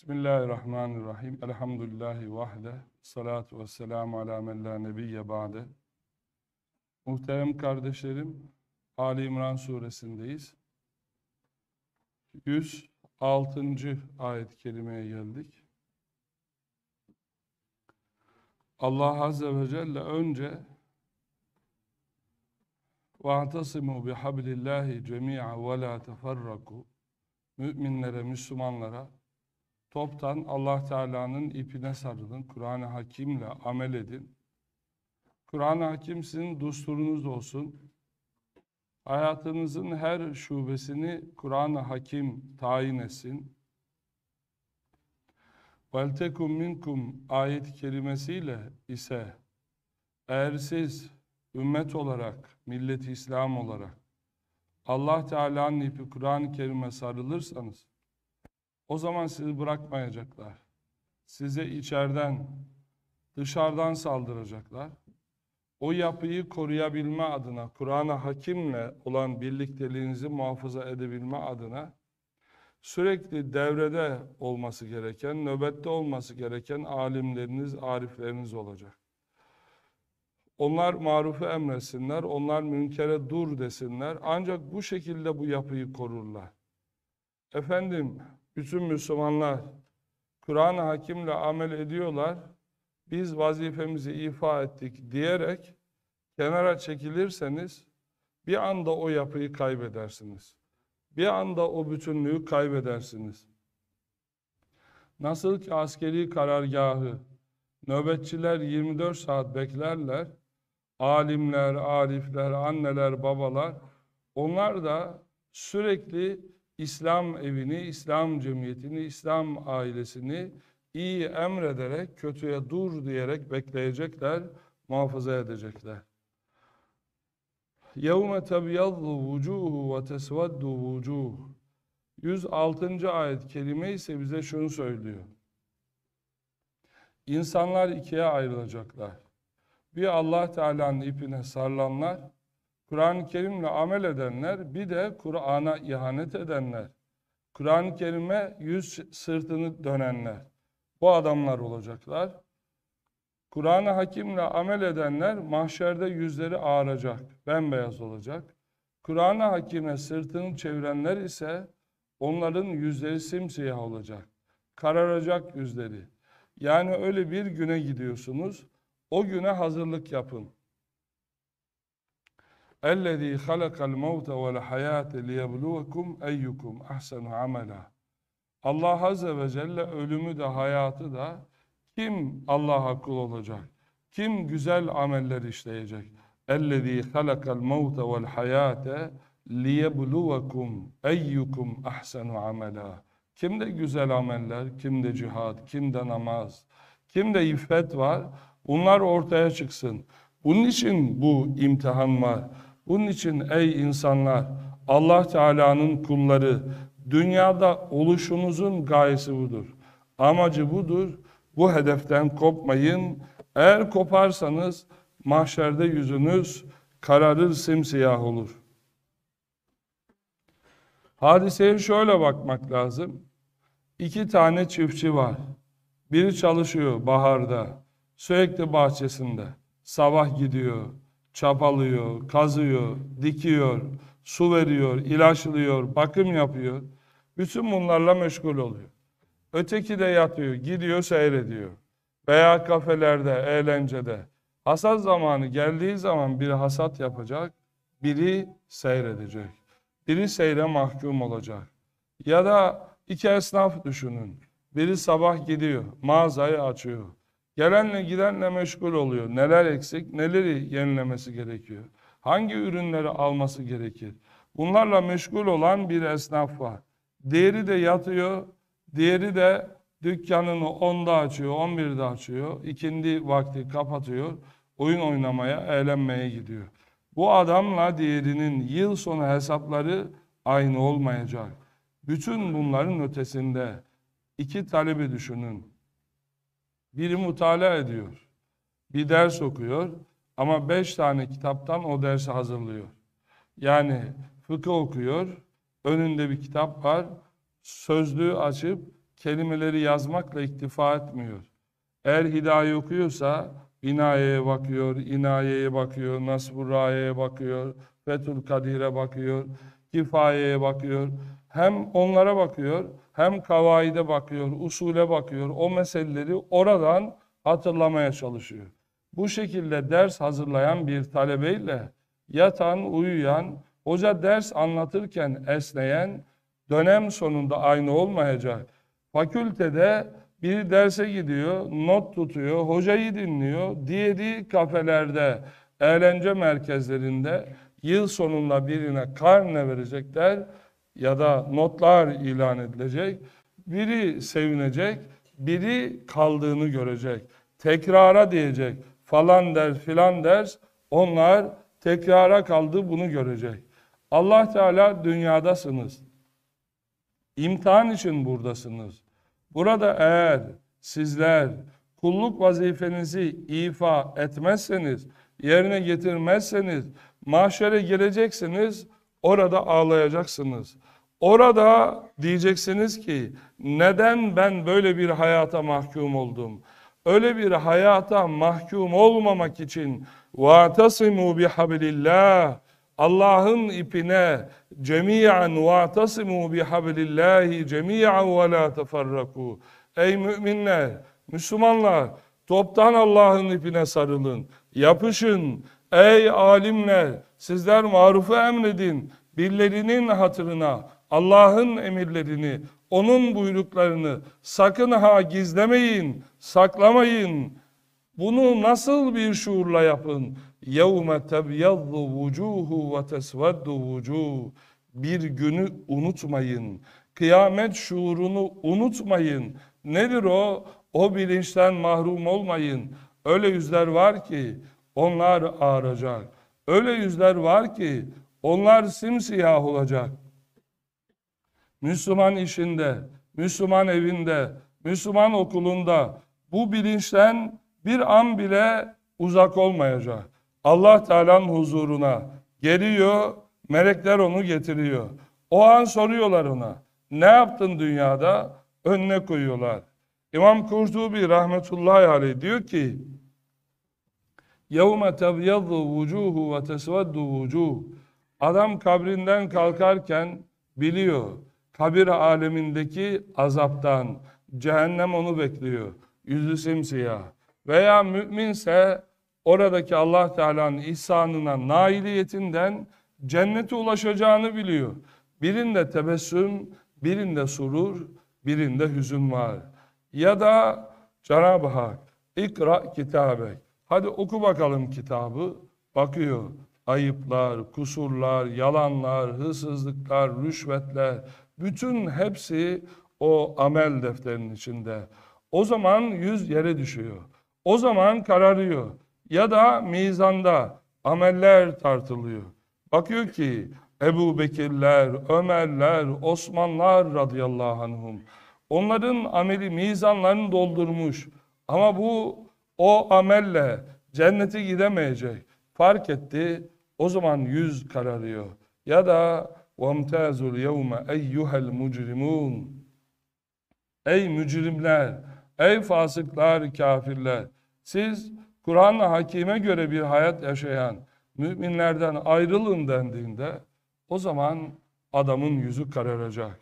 Bismillahirrahmanirrahim. Elhamdülillahi vahde. Salatu ve selamu ala mella nebiyye ba'de. Muhterem kardeşlerim, Ali İmran suresindeyiz. 106. ayet-i kerimeye geldik. Allah Azze ve Celle önce وَاَعْتَصِمُوا بِحَبْلِ اللّٰهِ جَمِيعًا وَلَا تَفَرَّقُوا Müminlere, Müslümanlara Toptan Allah Teala'nın ipine sarılın. Kur'an-ı Hakim'le amel edin. Kur'an-ı Hakim sizin dosturunuz olsun. Hayatınızın her şubesini Kur'an-ı Hakim tayin etsin. وَالْتَكُمْ minkum ayet-i kerimesiyle ise eğer siz ümmet olarak, milleti İslam olarak Allah Teala'nın ipi Kur'an-ı Kerim'e sarılırsanız o zaman sizi bırakmayacaklar. Size içeriden, dışarıdan saldıracaklar. O yapıyı koruyabilme adına, Kur'an'a hakimle olan birlikteliğinizi muhafaza edebilme adına sürekli devrede olması gereken, nöbette olması gereken alimleriniz, arifleriniz olacak. Onlar marufu emresinler, onlar münkere dur desinler. Ancak bu şekilde bu yapıyı korurlar. Efendim, bütün Müslümanlar Kur'an-ı Hakim'le amel ediyorlar. Biz vazifemizi ifa ettik diyerek kenara çekilirseniz bir anda o yapıyı kaybedersiniz. Bir anda o bütünlüğü kaybedersiniz. Nasıl ki askeri karargahı nöbetçiler 24 saat beklerler, alimler, arifler, anneler, babalar onlar da sürekli İslam evini, İslam cemiyetini, İslam ailesini iyi emrederek, kötüye dur diyerek bekleyecekler, muhafaza edecekler. يَوْمَ تَبْيَضُّ وُجُوهُ وَتَسْوَدُّ وُجُوهُ 106. ayet kelime ise bize şunu söylüyor. İnsanlar ikiye ayrılacaklar. Bir Allah Teala'nın ipine sarılanlar, Kur'an-ı Kerim'le amel edenler bir de Kur'an'a ihanet edenler. Kur'an-ı Kerim'e yüz sırtını dönenler. Bu adamlar olacaklar. Kur'an-ı Hakim'le amel edenler mahşerde yüzleri ağaracak, bembeyaz olacak. Kur'an-ı Hakim'e sırtını çevirenler ise onların yüzleri simsiyah olacak. Kararacak yüzleri. Yani öyle bir güne gidiyorsunuz. O güne hazırlık yapın. اَلَّذ۪ي خَلَقَ الْمَوْتَ وَالْحَيَاةِ لِيَبْلُوَكُمْ اَيُّكُمْ اَحْسَنُ عَمَلًا Allah Azze ve Celle ölümü de hayatı da kim Allah'a kul olacak? Kim güzel ameller işleyecek? اَلَّذ۪ي خَلَقَ الْمَوْتَ وَالْحَيَاةَ لِيَبْلُوَكُمْ اَيُّكُمْ اَحْسَنُ عَمَلًا Kimde güzel ameller, kimde cihat, kimde namaz, kimde iffet var? Bunlar ortaya çıksın. Bunun için bu imtihan var. Bunun için ey insanlar Allah Teala'nın kulları dünyada oluşunuzun gayesi budur. Amacı budur. Bu hedeften kopmayın. Eğer koparsanız mahşerde yüzünüz kararır simsiyah olur. Hadiseye şöyle bakmak lazım. İki tane çiftçi var. Biri çalışıyor baharda, sürekli bahçesinde. Sabah gidiyor, çapalıyor, kazıyor, dikiyor, su veriyor, ilaçlıyor, bakım yapıyor. Bütün bunlarla meşgul oluyor. Öteki de yatıyor, gidiyor seyrediyor. Veya kafelerde, eğlencede. Hasat zamanı geldiği zaman biri hasat yapacak, biri seyredecek. Biri seyre mahkum olacak. Ya da iki esnaf düşünün. Biri sabah gidiyor, mağazayı açıyor. Gelenle gidenle meşgul oluyor. Neler eksik, neleri yenilemesi gerekiyor. Hangi ürünleri alması gerekir. Bunlarla meşgul olan bir esnaf var. Diğeri de yatıyor, diğeri de dükkanını 10'da açıyor, 11'de açıyor. ikindi vakti kapatıyor. Oyun oynamaya, eğlenmeye gidiyor. Bu adamla diğerinin yıl sonu hesapları aynı olmayacak. Bütün bunların ötesinde iki talebi düşünün. Biri mutala ediyor. Bir ders okuyor ama beş tane kitaptan o dersi hazırlıyor. Yani fıkıh okuyor, önünde bir kitap var, sözlüğü açıp kelimeleri yazmakla iktifa etmiyor. Eğer hidaye okuyorsa binayeye bakıyor, inayeye bakıyor, Nasbur bakıyor, fetul Kadir'e bakıyor kifayeye bakıyor. Hem onlara bakıyor, hem kavaide bakıyor, usule bakıyor. O meseleleri oradan hatırlamaya çalışıyor. Bu şekilde ders hazırlayan bir talebeyle yatan, uyuyan, hoca ders anlatırken esneyen dönem sonunda aynı olmayacak. Fakültede biri derse gidiyor, not tutuyor, hocayı dinliyor. Diğeri kafelerde, eğlence merkezlerinde yıl sonunda birine karne verecekler ya da notlar ilan edilecek. Biri sevinecek, biri kaldığını görecek. Tekrara diyecek falan der filan der. onlar tekrara kaldı bunu görecek. Allah Teala dünyadasınız. İmtihan için buradasınız. Burada eğer sizler kulluk vazifenizi ifa etmezseniz, yerine getirmezseniz, Mahşere geleceksiniz, orada ağlayacaksınız. Orada diyeceksiniz ki neden ben böyle bir hayata mahkum oldum? Öyle bir hayata mahkum olmamak için وَاَتَصِمُوا بِحَبْلِ اللّٰهِ Allah'ın ipine cemiyen وَاَتَصِمُوا بِحَبْلِ اللّٰهِ جَمِيعًا وَلَا تَفَرَّقُوا Ey müminler, Müslümanlar toptan Allah'ın ipine sarılın, yapışın, Ey alimler sizler marufu emredin. Birlerinin hatırına Allah'ın emirlerini, onun buyruklarını sakın ha gizlemeyin, saklamayın. Bunu nasıl bir şuurla yapın? يَوْمَ تَبْيَضُّ وُجُوهُ وَتَسْوَدُّ وُجُوهُ Bir günü unutmayın. Kıyamet şuurunu unutmayın. Nedir o? O bilinçten mahrum olmayın. Öyle yüzler var ki onlar ağaracak. Öyle yüzler var ki onlar simsiyah olacak. Müslüman işinde, Müslüman evinde, Müslüman okulunda bu bilinçten bir an bile uzak olmayacak. Allah Teala'nın huzuruna geliyor, melekler onu getiriyor. O an soruyorlar ona, ne yaptın dünyada? Önüne koyuyorlar. İmam Kurtubi rahmetullahi aleyh diyor ki, يَوْمَ تَبْيَضُّ وُجُوهُ وَتَسْوَدُّ وُجُوهُ Adam kabrinden kalkarken biliyor. Kabir alemindeki azaptan, cehennem onu bekliyor. Yüzü simsiyah. Veya müminse oradaki Allah Teala'nın ihsanına, nailiyetinden cennete ulaşacağını biliyor. Birinde tebessüm, birinde surur, birinde hüzün var. Ya da Cenab-ı Hak, ikra kitabek. Hadi oku bakalım kitabı. Bakıyor ayıplar, kusurlar, yalanlar, hırsızlıklar, rüşvetler bütün hepsi o amel defterinin içinde. O zaman yüz yere düşüyor. O zaman kararıyor. Ya da mizanda ameller tartılıyor. Bakıyor ki Ebu Bekirler, Ömerler, Osmanlar radıyallahu anhum. Onların ameli mizanlarını doldurmuş. Ama bu o amelle cennete gidemeyecek. Fark etti. O zaman yüz kararıyor. Ya da وَمْتَازُ الْيَوْمَ اَيُّهَا الْمُجْرِمُونَ Ey mücrimler, ey fasıklar, kafirler. Siz Kur'an'la hakime göre bir hayat yaşayan müminlerden ayrılın dendiğinde o zaman adamın yüzü kararacak.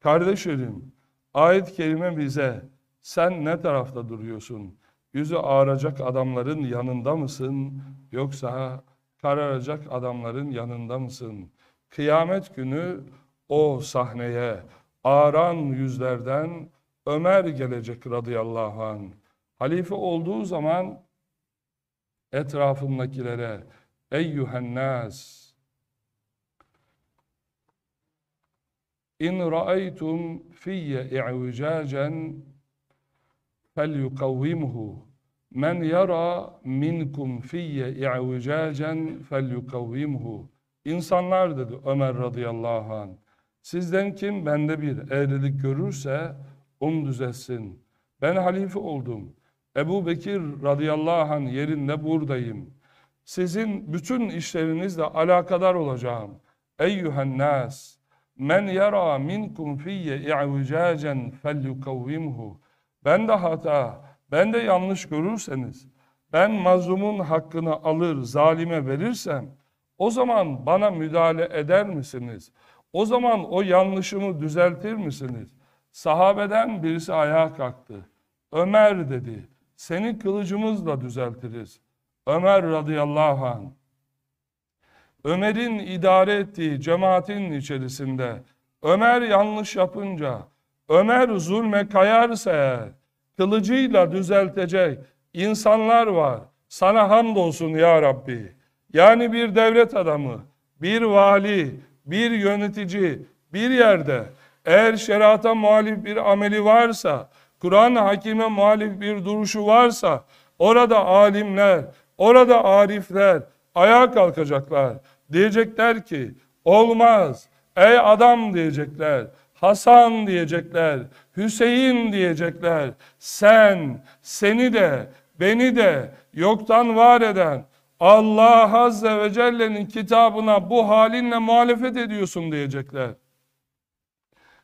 Kardeşlerim, ayet kelime bize sen ne tarafta duruyorsun? Yüzü ağaracak adamların yanında mısın? Yoksa kararacak adamların yanında mısın? Kıyamet günü o sahneye ağaran yüzlerden Ömer gelecek radıyallahu anh. Halife olduğu zaman etrafındakilere ey eyyühennâs İn ra'aytum fiyye i'vicacen فَلْيُقَوِّمْهُ مَنْ يَرَى مِنْكُمْ فِيَّ اِعْوِجَاجًا فَلْيُقَوِّمْهُ İnsanlar dedi Ömer radıyallahu anh. Sizden kim bende bir eğrilik görürse onu düzelsin. Ben halife oldum. Ebu Bekir radıyallahu anh yerinde buradayım. Sizin bütün işlerinizle alakadar olacağım. Eyyühen nas. Men yara minkum fiyye fel felyukavvimhu ben de hata, ben de yanlış görürseniz, ben mazlumun hakkını alır, zalime verirsem, o zaman bana müdahale eder misiniz? O zaman o yanlışımı düzeltir misiniz? Sahabeden birisi ayağa kalktı. Ömer dedi, seni kılıcımızla düzeltiriz. Ömer radıyallahu anh. Ömer'in idare ettiği cemaatin içerisinde Ömer yanlış yapınca Ömer zulme kayarsa kılıcıyla düzeltecek insanlar var. Sana hamdolsun ya Rabbi. Yani bir devlet adamı, bir vali, bir yönetici, bir yerde eğer şerata muhalif bir ameli varsa, Kur'an hakime muhalif bir duruşu varsa, orada alimler, orada arifler ayağa kalkacaklar. Diyecekler ki, olmaz, ey adam diyecekler. Hasan diyecekler, Hüseyin diyecekler. Sen, seni de, beni de yoktan var eden Allah Azze ve Celle'nin kitabına bu halinle muhalefet ediyorsun diyecekler.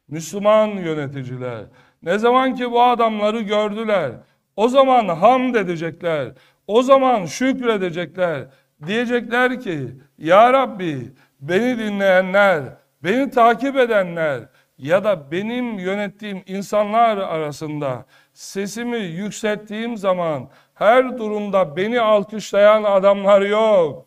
Müslüman yöneticiler ne zaman ki bu adamları gördüler o zaman hamd edecekler. O zaman şükredecekler. Diyecekler ki Ya Rabbi beni dinleyenler, beni takip edenler, ya da benim yönettiğim insanlar arasında sesimi yükselttiğim zaman her durumda beni alkışlayan adamlar yok.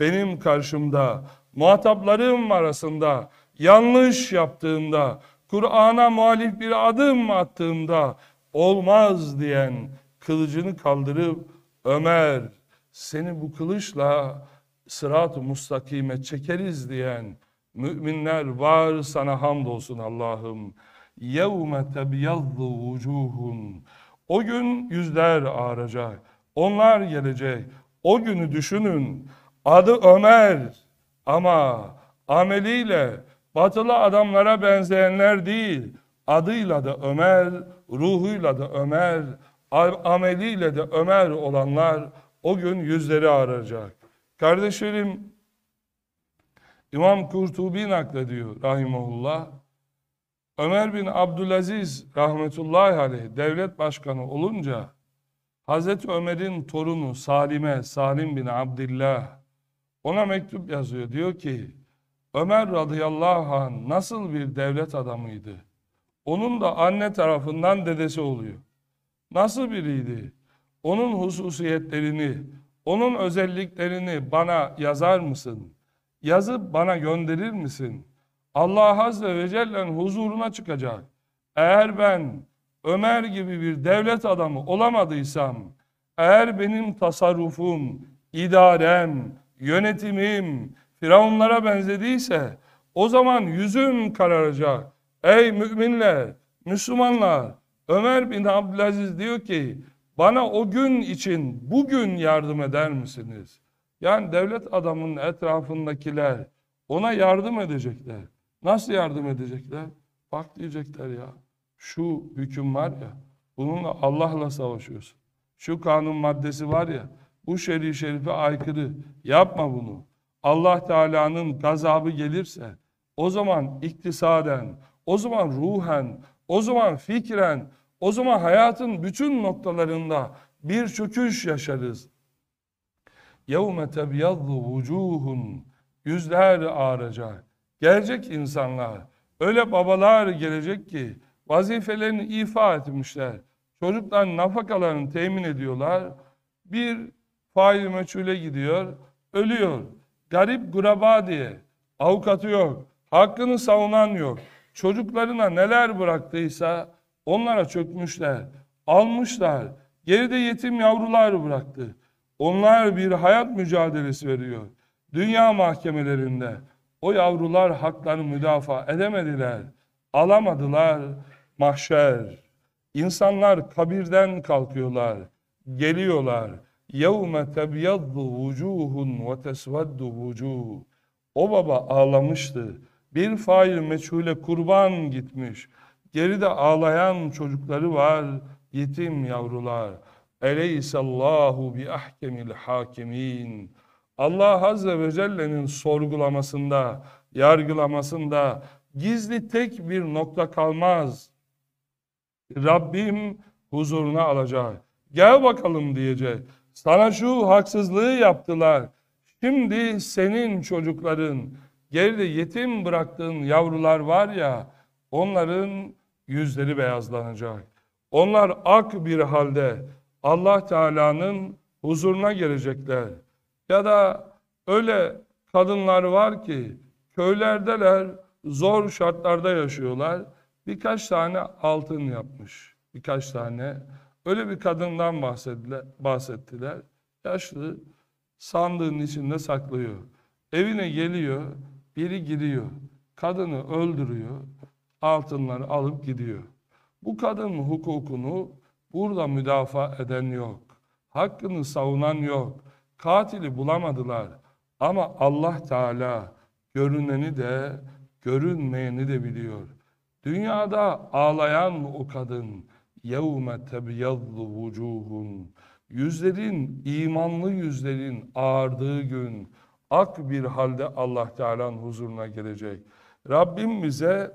Benim karşımda, muhataplarım arasında, yanlış yaptığımda, Kur'an'a muhalif bir adım attığımda olmaz diyen kılıcını kaldırıp Ömer seni bu kılıçla sırat-ı mustakime çekeriz diyen Müminler var sana hamdolsun Allah'ım. يَوْمَ تَبْيَضُّ وُجُوهٌ O gün yüzler ağaracak. Onlar gelecek. O günü düşünün. Adı Ömer ama ameliyle batılı adamlara benzeyenler değil. Adıyla da Ömer, ruhuyla da Ömer, ameliyle de Ömer olanlar o gün yüzleri ağaracak. Kardeşlerim İmam Kurtubi naklediyor rahimullah. Ömer bin Abdülaziz rahmetullahi aleyh devlet başkanı olunca Hazreti Ömer'in torunu Salim'e Salim bin Abdillah ona mektup yazıyor. Diyor ki Ömer radıyallahu anh nasıl bir devlet adamıydı? Onun da anne tarafından dedesi oluyor. Nasıl biriydi? Onun hususiyetlerini, onun özelliklerini bana yazar mısın? yazıp bana gönderir misin? Allah Azze ve Celle'nin huzuruna çıkacak. Eğer ben Ömer gibi bir devlet adamı olamadıysam, eğer benim tasarrufum, idarem, yönetimim Firavunlara benzediyse, o zaman yüzüm kararacak. Ey müminler, Müslümanlar, Ömer bin Abdülaziz diyor ki, bana o gün için bugün yardım eder misiniz? Yani devlet adamının etrafındakiler ona yardım edecekler. Nasıl yardım edecekler? Bak diyecekler ya. Şu hüküm var ya. Bununla Allah'la savaşıyorsun. Şu kanun maddesi var ya. Bu şerif şerife aykırı. Yapma bunu. Allah Teala'nın gazabı gelirse o zaman iktisaden, o zaman ruhen, o zaman fikren, o zaman hayatın bütün noktalarında bir çöküş yaşarız. يَوْمَ تَبْيَضُّ وُجُوهٌ Yüzler ağaracak. Gelecek insanlar. Öyle babalar gelecek ki vazifelerini ifa etmişler. Çocuklar nafakalarını temin ediyorlar. Bir fail meçhule gidiyor. Ölüyor. Garip guraba diye. Avukatı yok. Hakkını savunan yok. Çocuklarına neler bıraktıysa onlara çökmüşler. Almışlar. Geride yetim yavrular bıraktı. Onlar bir hayat mücadelesi veriyor. Dünya mahkemelerinde o yavrular haklarını müdafaa edemediler. Alamadılar mahşer. İnsanlar kabirden kalkıyorlar. Geliyorlar. يَوْمَ تَبْيَضُّ وُجُوهٌ وَتَسْوَدُّ وُجُوهٌ O baba ağlamıştı. Bir fail meçhule kurban gitmiş. Geride ağlayan çocukları var, yetim yavrular. Eleyhisallahu bi ahkemil hakimin. Allah Azze ve Celle'nin sorgulamasında, yargılamasında gizli tek bir nokta kalmaz. Rabbim huzuruna alacak. Gel bakalım diyecek. Sana şu haksızlığı yaptılar. Şimdi senin çocukların, geride yetim bıraktığın yavrular var ya, onların yüzleri beyazlanacak. Onlar ak bir halde Allah Teala'nın huzuruna gelecekler. Ya da öyle kadınlar var ki köylerdeler, zor şartlarda yaşıyorlar. Birkaç tane altın yapmış. Birkaç tane. Öyle bir kadından bahsettiler. bahsettiler. Yaşlı sandığın içinde saklıyor. Evine geliyor, biri giriyor. Kadını öldürüyor, altınları alıp gidiyor. Bu kadın hukukunu Burada müdafaa eden yok. Hakkını savunan yok. Katili bulamadılar. Ama Allah Teala görüneni de görünmeyeni de biliyor. Dünyada ağlayan o kadın yevme tebyaddu vucuhun yüzlerin imanlı yüzlerin ağardığı gün ak bir halde Allah Teala'nın huzuruna gelecek. Rabbim bize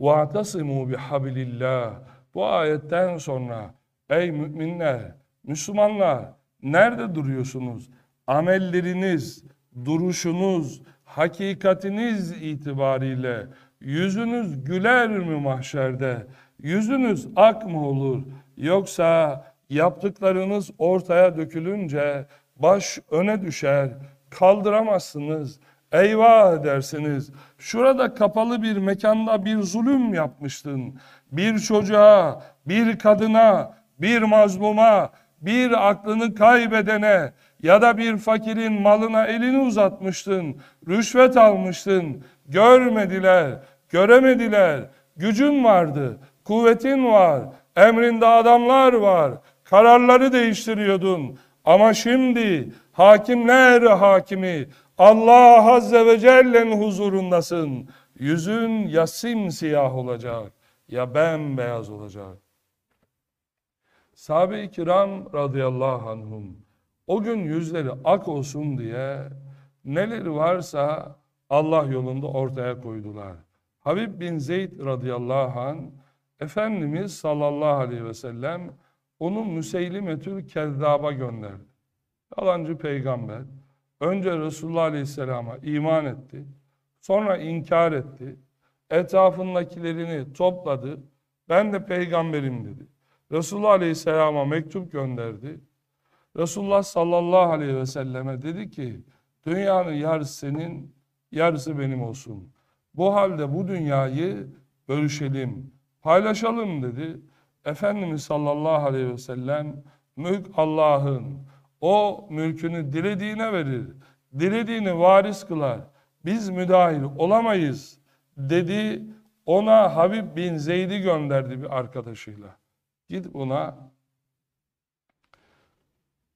وَاَعْتَصِمُوا بِحَبِلِ bihabilillah. Bu ayetten sonra ey müminler, Müslümanlar nerede duruyorsunuz? Amelleriniz, duruşunuz, hakikatiniz itibariyle yüzünüz güler mi mahşerde? Yüzünüz ak mı olur? Yoksa yaptıklarınız ortaya dökülünce baş öne düşer, kaldıramazsınız. Eyvah dersiniz. Şurada kapalı bir mekanda bir zulüm yapmıştın bir çocuğa, bir kadına, bir mazluma, bir aklını kaybedene ya da bir fakirin malına elini uzatmıştın, rüşvet almıştın, görmediler, göremediler, gücün vardı, kuvvetin var, emrinde adamlar var, kararları değiştiriyordun. Ama şimdi hakimler hakimi Allah Azze ve Celle'nin huzurundasın. Yüzün ya simsiyah olacak ya bembeyaz olacak. Sahabe-i kiram radıyallahu anhum o gün yüzleri ak olsun diye neleri varsa Allah yolunda ortaya koydular. Habib bin Zeyd radıyallahu an Efendimiz sallallahu aleyhi ve sellem onu Müseylimetül Kezzab'a gönderdi. Yalancı peygamber önce Resulullah aleyhisselama iman etti. Sonra inkar etti etrafındakilerini topladı. Ben de peygamberim dedi. Resulullah Aleyhisselam'a mektup gönderdi. Resulullah sallallahu aleyhi ve selleme dedi ki dünyanın yarısı senin yarısı benim olsun. Bu halde bu dünyayı bölüşelim, paylaşalım dedi. Efendimiz sallallahu aleyhi ve sellem mülk Allah'ın. O mülkünü dilediğine verir, dilediğini varis kılar. Biz müdahil olamayız dedi ona Habib bin Zeyd'i gönderdi bir arkadaşıyla. Git buna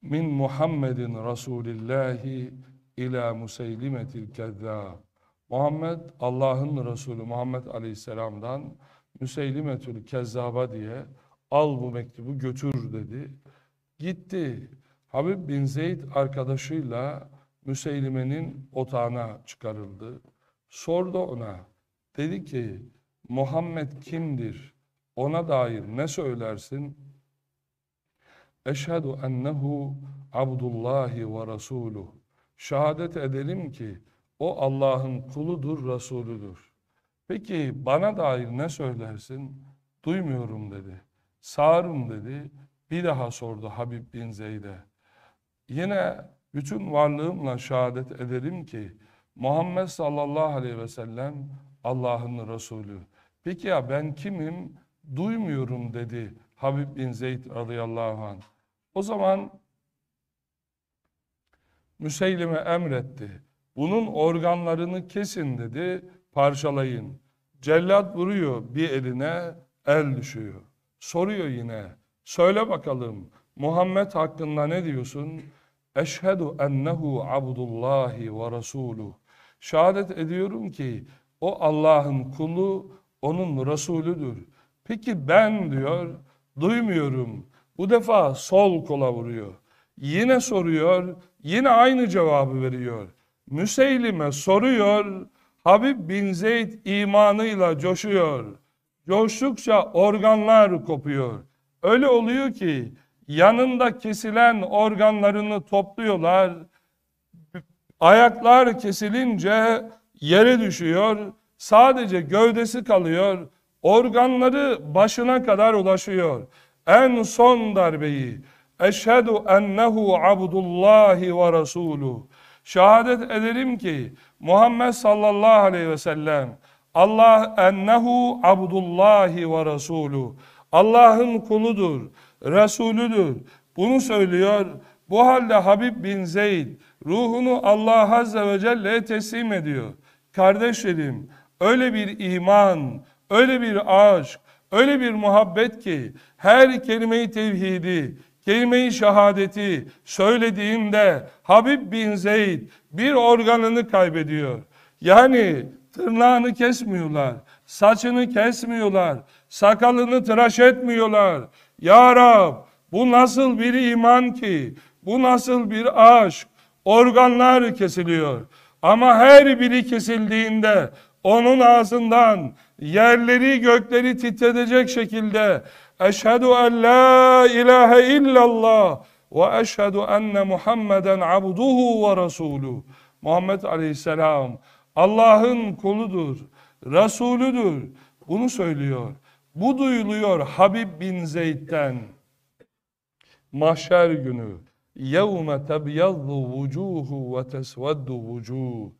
min Muhammedin Resulillahi ila Museylimetil Kezzab. Muhammed Allah'ın Resulü Muhammed Aleyhisselam'dan Müseylimetül Kezzaba diye al bu mektubu götür dedi. Gitti. Habib bin Zeyd arkadaşıyla Müseylime'nin otağına çıkarıldı. Sordu ona Dedi ki Muhammed kimdir? Ona dair ne söylersin? Eşhedü ennehu abdullahi ve rasuluh. Şehadet edelim ki o Allah'ın kuludur, Rasuludur. Peki bana dair ne söylersin? Duymuyorum dedi. Sağırım dedi. Bir daha sordu Habib bin Zeyd'e. Yine bütün varlığımla şehadet ederim ki Muhammed sallallahu aleyhi ve sellem Allah'ın Resulü. Peki ya ben kimim? Duymuyorum dedi Habib bin Zeyd radıyallahu anh. O zaman Müseylime emretti. Bunun organlarını kesin dedi, parçalayın. Cellat vuruyor bir eline, el düşüyor. Soruyor yine, söyle bakalım Muhammed hakkında ne diyorsun? Eşhedü ennehu abdullahi ve resuluh. Şehadet ediyorum ki o Allah'ın kulu, onun Resulüdür. Peki ben diyor, duymuyorum. Bu defa sol kola vuruyor. Yine soruyor, yine aynı cevabı veriyor. Müseylime soruyor, Habib bin Zeyd imanıyla coşuyor. Coştukça organlar kopuyor. Öyle oluyor ki yanında kesilen organlarını topluyorlar. Ayaklar kesilince yere düşüyor, sadece gövdesi kalıyor, organları başına kadar ulaşıyor. En son darbeyi, eşhedü ennehu abdullahi ve rasuluhu. Şehadet ederim ki Muhammed sallallahu aleyhi ve sellem Allah ennehu abdullahi ve rasulü. Allah'ın kuludur, Resulüdür. Bunu söylüyor. Bu halde Habib bin Zeyd ruhunu Allah Azze ve Celle'ye teslim ediyor. Kardeşlerim öyle bir iman, öyle bir aşk, öyle bir muhabbet ki her kelime-i tevhidi, kelime-i şehadeti söylediğimde Habib bin Zeyd bir organını kaybediyor. Yani tırnağını kesmiyorlar, saçını kesmiyorlar, sakalını tıraş etmiyorlar. Ya Rab bu nasıl bir iman ki, bu nasıl bir aşk, organlar kesiliyor.'' Ama her biri kesildiğinde onun ağzından yerleri gökleri titredecek şekilde Eşhedü en la ilahe illallah ve eşhedü enne Muhammeden abduhu ve resuluhu. Muhammed aleyhisselam Allah'ın kuludur, Resulüdür. Bunu söylüyor. Bu duyuluyor Habib bin Zeyd'den. Mahşer günü يَوْمَ تَبْيَضُّ وُجُوهُ وَتَسْوَدُّ وُجُوهُ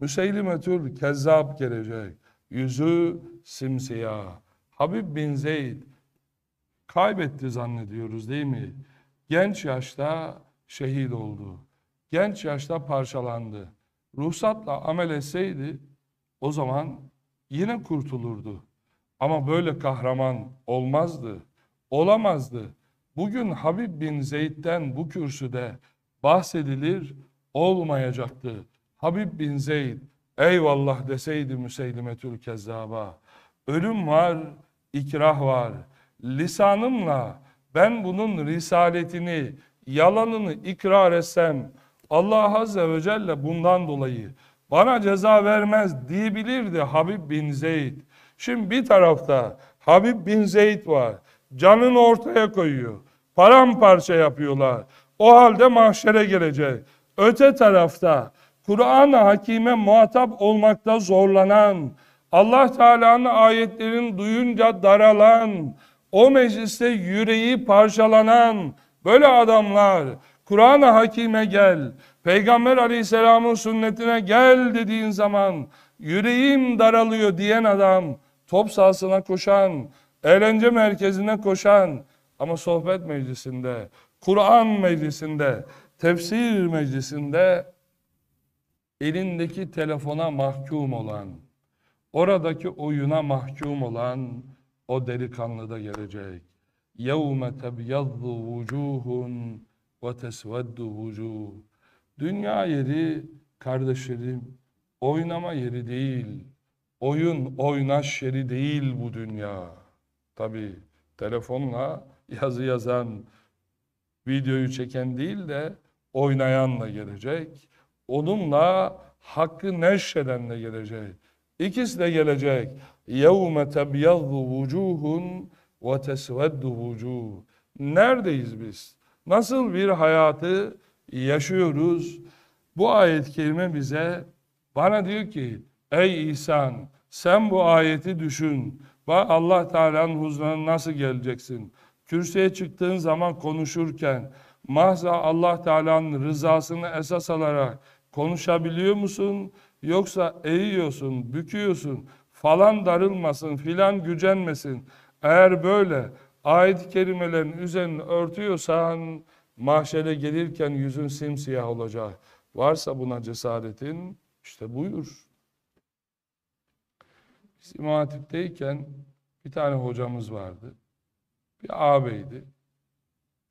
Müseylimetül kezzab gelecek. Yüzü simsiyah. Habib bin Zeyd kaybetti zannediyoruz değil mi? Genç yaşta şehit oldu. Genç yaşta parçalandı. Ruhsatla amel etseydi o zaman yine kurtulurdu. Ama böyle kahraman olmazdı. Olamazdı bugün Habib bin Zeyd'den bu kürsüde bahsedilir olmayacaktı. Habib bin Zeyd eyvallah deseydi Müseylimetül Kezzaba. Ölüm var, ikrah var. Lisanımla ben bunun risaletini, yalanını ikrar etsem Allah Azze ve Celle bundan dolayı bana ceza vermez diyebilirdi Habib bin Zeyd. Şimdi bir tarafta Habib bin Zeyd var. Canını ortaya koyuyor paramparça yapıyorlar. O halde mahşere gelecek. Öte tarafta Kur'an-ı Hakim'e muhatap olmakta zorlanan, Allah Teala'nın ayetlerini duyunca daralan, o mecliste yüreği parçalanan böyle adamlar Kur'an-ı Hakim'e gel, Peygamber Aleyhisselam'ın sünnetine gel dediğin zaman yüreğim daralıyor diyen adam top sahasına koşan, eğlence merkezine koşan, ama sohbet meclisinde, Kur'an meclisinde, tefsir meclisinde elindeki telefona mahkum olan, oradaki oyuna mahkum olan o delikanlı da gelecek. يَوْمَ تَبْيَضُّ وُجُوهٌ وَتَسْوَدُّ وُجُوهٌ Dünya yeri kardeşlerim oynama yeri değil. Oyun oynaş yeri değil bu dünya. Tabi telefonla yazı yazan, videoyu çeken değil de oynayanla gelecek. Onunla hakkı neşredenle gelecek. İkisi de gelecek. يَوْمَ تَبْيَضُّ وُجُوهٌ وَتَسْوَدُّ وُجُوهٌ Neredeyiz biz? Nasıl bir hayatı yaşıyoruz? Bu ayet kelime bize bana diyor ki ey İhsan sen bu ayeti düşün. Bak Allah Teala'nın huzuruna nasıl geleceksin? Kürsüye çıktığın zaman konuşurken mahza Allah Teala'nın rızasını esas alarak konuşabiliyor musun? Yoksa eğiyorsun, büküyorsun, falan darılmasın, filan gücenmesin. Eğer böyle ayet-i kerimelerin üzerini örtüyorsan mahşere gelirken yüzün simsiyah olacak. Varsa buna cesaretin işte buyur. Biz İmam Hatip'teyken bir tane hocamız vardı bir ağabeydi.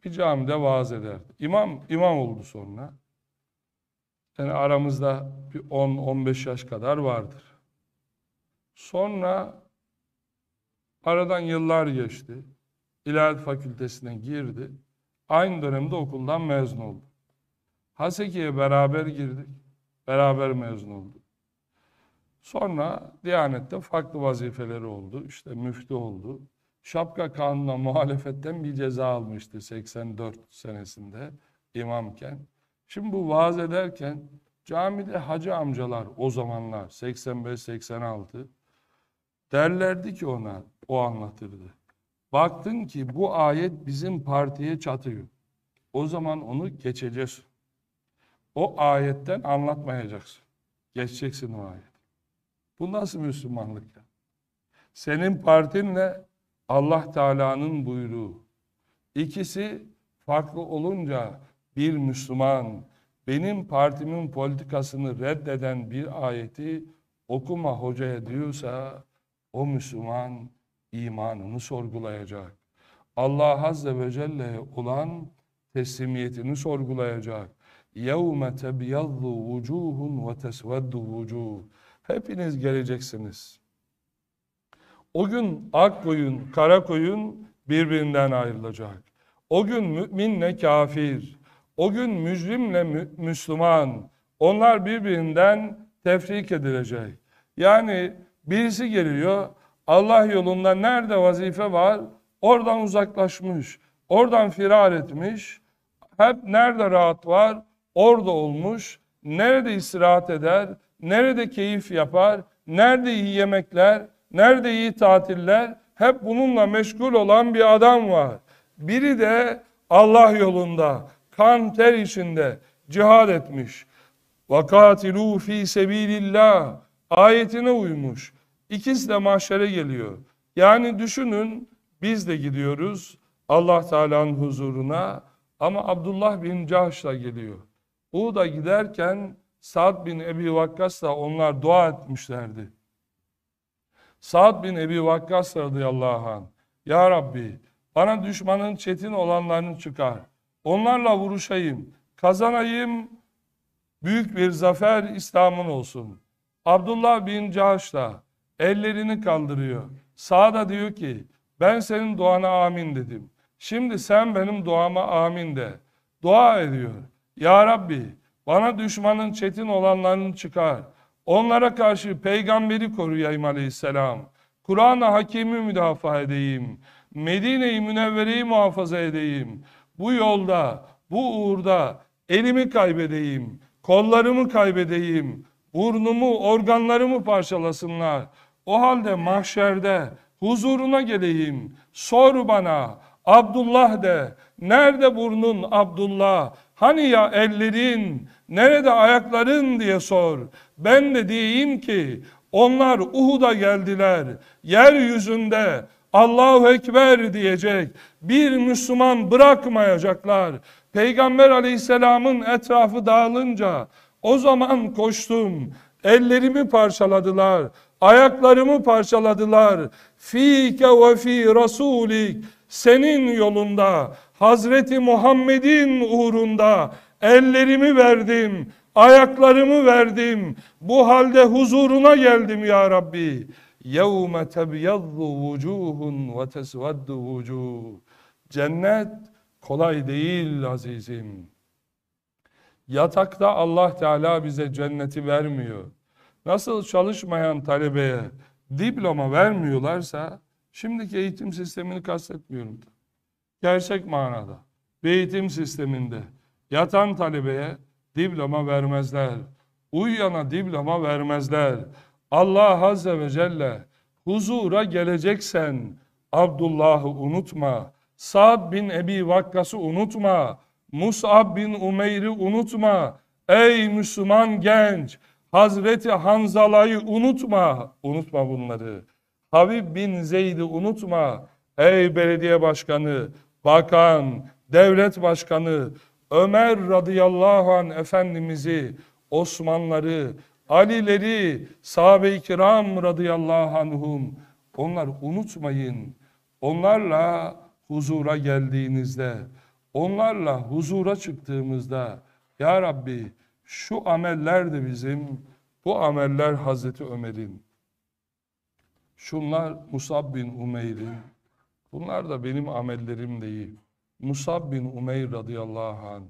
Bir camide vaaz ederdi. İmam, imam oldu sonra. Yani aramızda bir 10-15 yaş kadar vardır. Sonra aradan yıllar geçti. İlahiyat fakültesine girdi. Aynı dönemde okuldan mezun oldu. Haseki'ye beraber girdik. Beraber mezun oldu. Sonra Diyanet'te farklı vazifeleri oldu. İşte müftü oldu şapka kanuna muhalefetten bir ceza almıştı 84 senesinde imamken. Şimdi bu vaaz ederken camide hacı amcalar o zamanlar 85-86 derlerdi ki ona o anlatırdı. Baktın ki bu ayet bizim partiye çatıyor. O zaman onu geçeceksin. O ayetten anlatmayacaksın. Geçeceksin o ayet. Bu nasıl Müslümanlık ya? Senin partinle Allah Teala'nın buyruğu. İkisi farklı olunca bir Müslüman benim partimin politikasını reddeden bir ayeti okuma hocaya diyorsa o Müslüman imanını sorgulayacak. Allah Azze ve Celle'ye olan teslimiyetini sorgulayacak. يَوْمَ تَبْيَضُّ وُجُوهٌ وَتَسْوَدُّ وُجُوهٌ Hepiniz geleceksiniz. O gün ak koyun, kara koyun birbirinden ayrılacak. O gün müminle kafir, o gün mücrimle mü Müslüman, onlar birbirinden tefrik edilecek. Yani birisi geliyor, Allah yolunda nerede vazife var, oradan uzaklaşmış, oradan firar etmiş, hep nerede rahat var, orada olmuş, nerede istirahat eder, nerede keyif yapar, nerede iyi yemekler, Nerede iyi tatiller? Hep bununla meşgul olan bir adam var. Biri de Allah yolunda, kan ter içinde cihad etmiş. vakatilu fi sebilillah Ayetine uymuş. İkisi de mahşere geliyor. Yani düşünün biz de gidiyoruz Allah Teala'nın huzuruna ama Abdullah bin Cahş'la geliyor. O da giderken Sa'd bin Ebi Vakkas da onlar dua etmişlerdi. Sa'd bin Ebi Vakkas radıyallahu anh, Ya Rabbi, bana düşmanın çetin olanlarını çıkar. Onlarla vuruşayım, kazanayım, büyük bir zafer İslam'ın olsun. Abdullah bin Cahş da ellerini kaldırıyor. Sa'da diyor ki, ben senin duana amin dedim. Şimdi sen benim duama amin de. Dua ediyor. Ya Rabbi, bana düşmanın çetin olanlarını çıkar. Onlara karşı peygamberi koruyayım aleyhisselam. Kur'an-ı Hakim'i müdafaa edeyim. Medine-i Münevvere'yi muhafaza edeyim. Bu yolda, bu uğurda elimi kaybedeyim, kollarımı kaybedeyim, burnumu, organlarımı parçalasınlar. O halde mahşerde huzuruna geleyim. Sor bana, Abdullah de, nerede burnun Abdullah? Hani ya ellerin, Nerede ayakların diye sor. Ben de diyeyim ki onlar Uhud'a geldiler. Yeryüzünde Allahu Ekber diyecek. Bir Müslüman bırakmayacaklar. Peygamber aleyhisselamın etrafı dağılınca o zaman koştum. Ellerimi parçaladılar. Ayaklarımı parçaladılar. Fike ve fi rasulik. Senin yolunda, Hazreti Muhammed'in uğrunda ellerimi verdim, ayaklarımı verdim. Bu halde huzuruna geldim ya Rabbi. يَوْمَ تَبْيَضُّ وُجُوهٌ وَتَسْوَدُّ وُجُوهٌ Cennet kolay değil azizim. Yatakta Allah Teala bize cenneti vermiyor. Nasıl çalışmayan talebeye diploma vermiyorlarsa şimdiki eğitim sistemini kastetmiyorum. Gerçek manada bir eğitim sisteminde Yatan talebeye diploma vermezler. Uyuyana diploma vermezler. Allah Azze ve Celle huzura geleceksen Abdullah'ı unutma. Sa'd bin Ebi Vakkas'ı unutma. Mus'ab bin Umeyr'i unutma. Ey Müslüman genç! Hazreti Hanzala'yı unutma. Unutma bunları. Habib bin Zeyd'i unutma. Ey belediye başkanı, bakan, devlet başkanı, Ömer radıyallahu an Efendimiz'i, Osmanları, Alileri, sahabe-i kiram radıyallahu anhum onlar unutmayın. Onlarla huzura geldiğinizde, onlarla huzura çıktığımızda Ya Rabbi şu ameller de bizim, bu ameller Hazreti Ömer'in. Şunlar Musab bin Umeyr'in. Bunlar da benim amellerim deyip. Musab bin Umeyr radıyallahu anh,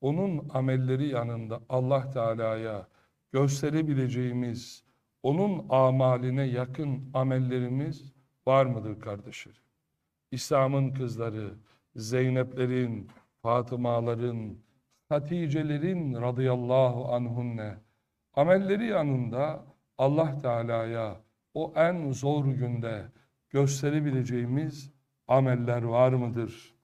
onun amelleri yanında Allah Teala'ya gösterebileceğimiz, onun amaline yakın amellerimiz var mıdır kardeşlerim? İslam'ın kızları, Zeyneplerin, Fatımaların, Haticelerin radıyallahu anhunne amelleri yanında Allah Teala'ya o en zor günde gösterebileceğimiz ameller var mıdır?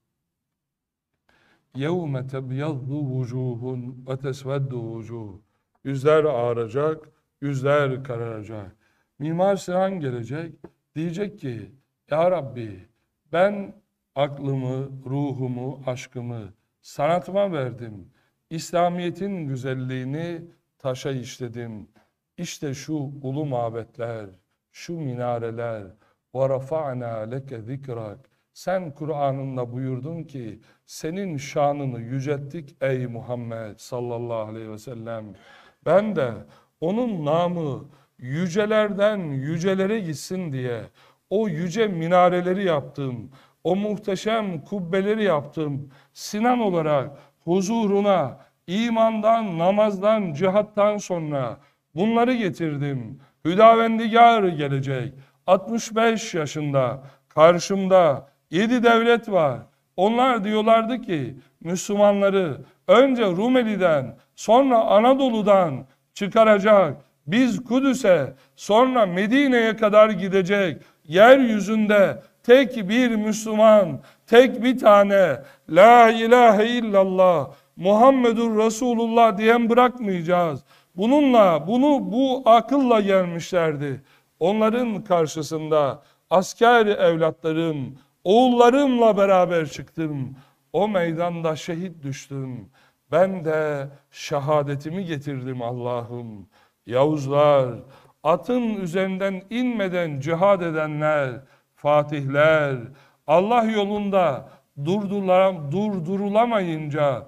يَوْمَ تَبْيَضُّ وُجُوهٌ وَتَسْوَدُّ وُجُوهٌ Yüzler ağaracak, yüzler kararacak. Mimar Sinan gelecek, diyecek ki, Ya Rabbi ben aklımı, ruhumu, aşkımı sanatıma verdim. İslamiyet'in güzelliğini taşa işledim. İşte şu ulu mabetler, şu minareler, وَرَفَعْنَا لَكَ ذِكْرَكَ sen Kur'an'ınla buyurdun ki senin şanını yücelttik ey Muhammed sallallahu aleyhi ve sellem. Ben de onun namı yücelerden yücelere gitsin diye o yüce minareleri yaptım. O muhteşem kubbeleri yaptım. Sinan olarak huzuruna imandan, namazdan, cihattan sonra bunları getirdim. Hüdavendigar gelecek. 65 yaşında karşımda Yedi devlet var. Onlar diyorlardı ki Müslümanları önce Rumeli'den sonra Anadolu'dan çıkaracak. Biz Kudüs'e sonra Medine'ye kadar gidecek. Yeryüzünde tek bir Müslüman, tek bir tane La ilahe illallah Muhammedur Resulullah diyen bırakmayacağız. Bununla bunu bu akılla gelmişlerdi. Onların karşısında askeri evlatlarım Oğullarımla beraber çıktım. O meydanda şehit düştüm. Ben de şehadetimi getirdim Allah'ım. Yavuzlar, atın üzerinden inmeden cihad edenler, fatihler, Allah yolunda durdurulamayınca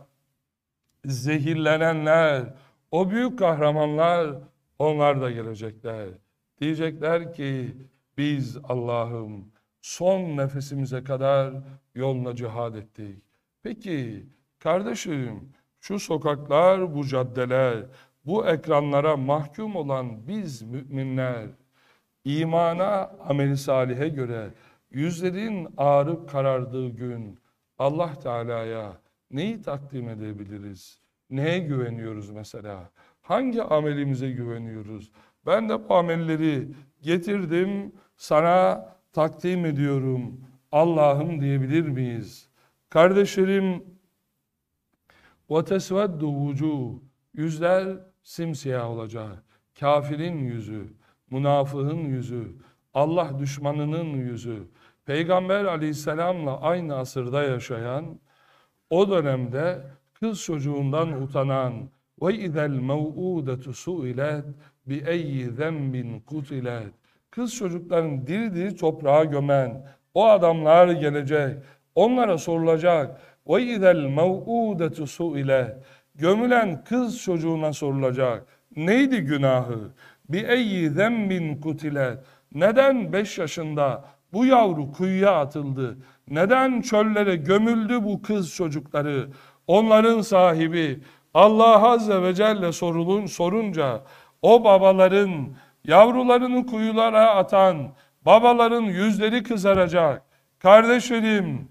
zehirlenenler, o büyük kahramanlar onlar da gelecekler. Diyecekler ki biz Allah'ım son nefesimize kadar yoluna cihad ettik. Peki kardeşim, şu sokaklar, bu caddeler, bu ekranlara mahkum olan biz müminler imana, ameli salihe göre yüzlerin ağrıp karardığı gün Allah Teala'ya neyi takdim edebiliriz? Neye güveniyoruz mesela? Hangi amelimize güveniyoruz? Ben de bu amelleri getirdim sana takdim ediyorum Allah'ım diyebilir miyiz? Kardeşlerim وَتَسْوَدُّ وُجُوهُ Yüzler simsiyah olacak. Kafirin yüzü, münafığın yüzü, Allah düşmanının yüzü, Peygamber aleyhisselamla aynı asırda yaşayan, o dönemde kız çocuğundan utanan ve idel mev'udetu su'ilet bi eyyi zenbin kutilet kız çocukların diri diri toprağa gömen o adamlar gelecek. Onlara sorulacak. Ve idel mev'udetu su ile gömülen kız çocuğuna sorulacak. Neydi günahı? Bi eyyi zembin kutilet. Neden beş yaşında bu yavru kuyuya atıldı? Neden çöllere gömüldü bu kız çocukları? Onların sahibi Allah Azze ve Celle sorulun, sorunca o babaların yavrularını kuyulara atan, babaların yüzleri kızaracak. Kardeşlerim,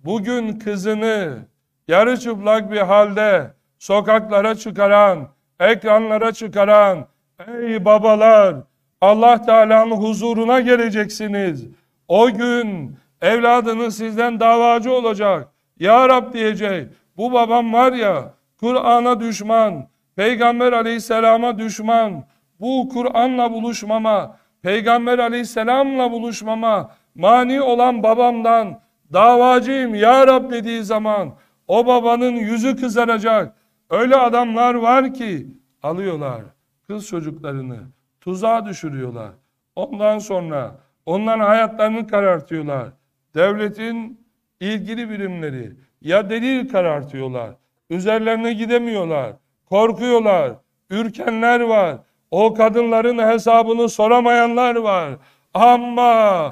bugün kızını yarı çıplak bir halde sokaklara çıkaran, ekranlara çıkaran, ey babalar, Allah Teala'nın huzuruna geleceksiniz. O gün evladınız sizden davacı olacak. Ya Rab diyecek, bu babam var ya, Kur'an'a düşman, Peygamber aleyhisselama düşman, bu Kur'an'la buluşmama, Peygamber aleyhisselamla buluşmama mani olan babamdan davacıyım ya Rab dediği zaman o babanın yüzü kızaracak. Öyle adamlar var ki alıyorlar kız çocuklarını tuzağa düşürüyorlar. Ondan sonra onların hayatlarını karartıyorlar. Devletin ilgili birimleri ya delil karartıyorlar. Üzerlerine gidemiyorlar. Korkuyorlar. Ürkenler var. O kadınların hesabını soramayanlar var. Ama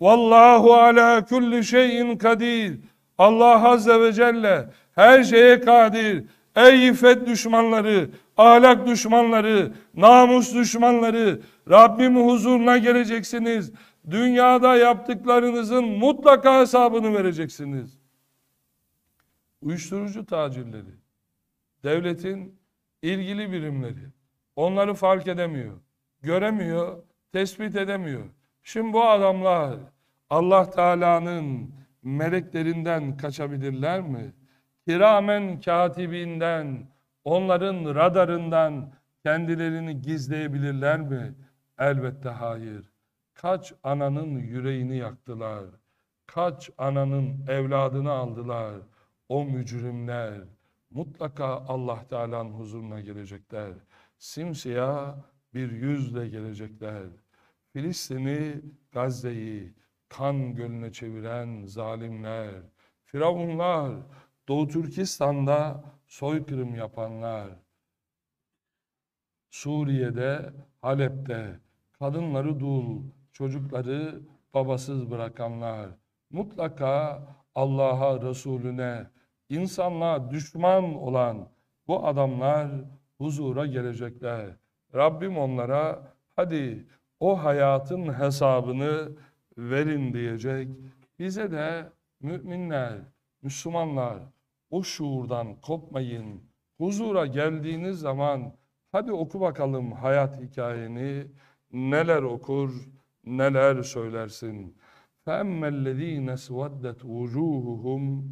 vallahu ala kulli şeyin kadir. Allah azze ve celle her şeye kadir. Ey iffet düşmanları, ahlak düşmanları, namus düşmanları Rabbim huzuruna geleceksiniz. Dünyada yaptıklarınızın mutlaka hesabını vereceksiniz. Uyuşturucu tacirleri, devletin ilgili birimleri, Onları fark edemiyor. Göremiyor, tespit edemiyor. Şimdi bu adamlar Allah Teala'nın meleklerinden kaçabilirler mi? Kiramen katibinden, onların radarından kendilerini gizleyebilirler mi? Elbette hayır. Kaç ananın yüreğini yaktılar. Kaç ananın evladını aldılar. O mücrimler mutlaka Allah Teala'nın huzuruna gelecekler simsiyah bir yüzle gelecekler. Filistin'i, Gazze'yi kan gölüne çeviren zalimler, firavunlar, Doğu Türkistan'da soykırım yapanlar, Suriye'de, Halep'te kadınları dul, çocukları babasız bırakanlar, mutlaka Allah'a, Resulüne, insanlığa düşman olan bu adamlar huzura gelecekler. Rabbim onlara hadi o hayatın hesabını verin diyecek. Bize de müminler, Müslümanlar o şuurdan kopmayın. Huzura geldiğiniz zaman hadi oku bakalım hayat hikayeni. Neler okur, neler söylersin. فَاَمَّا الَّذ۪ينَ سُوَدَّتْ وُجُوهُهُمْ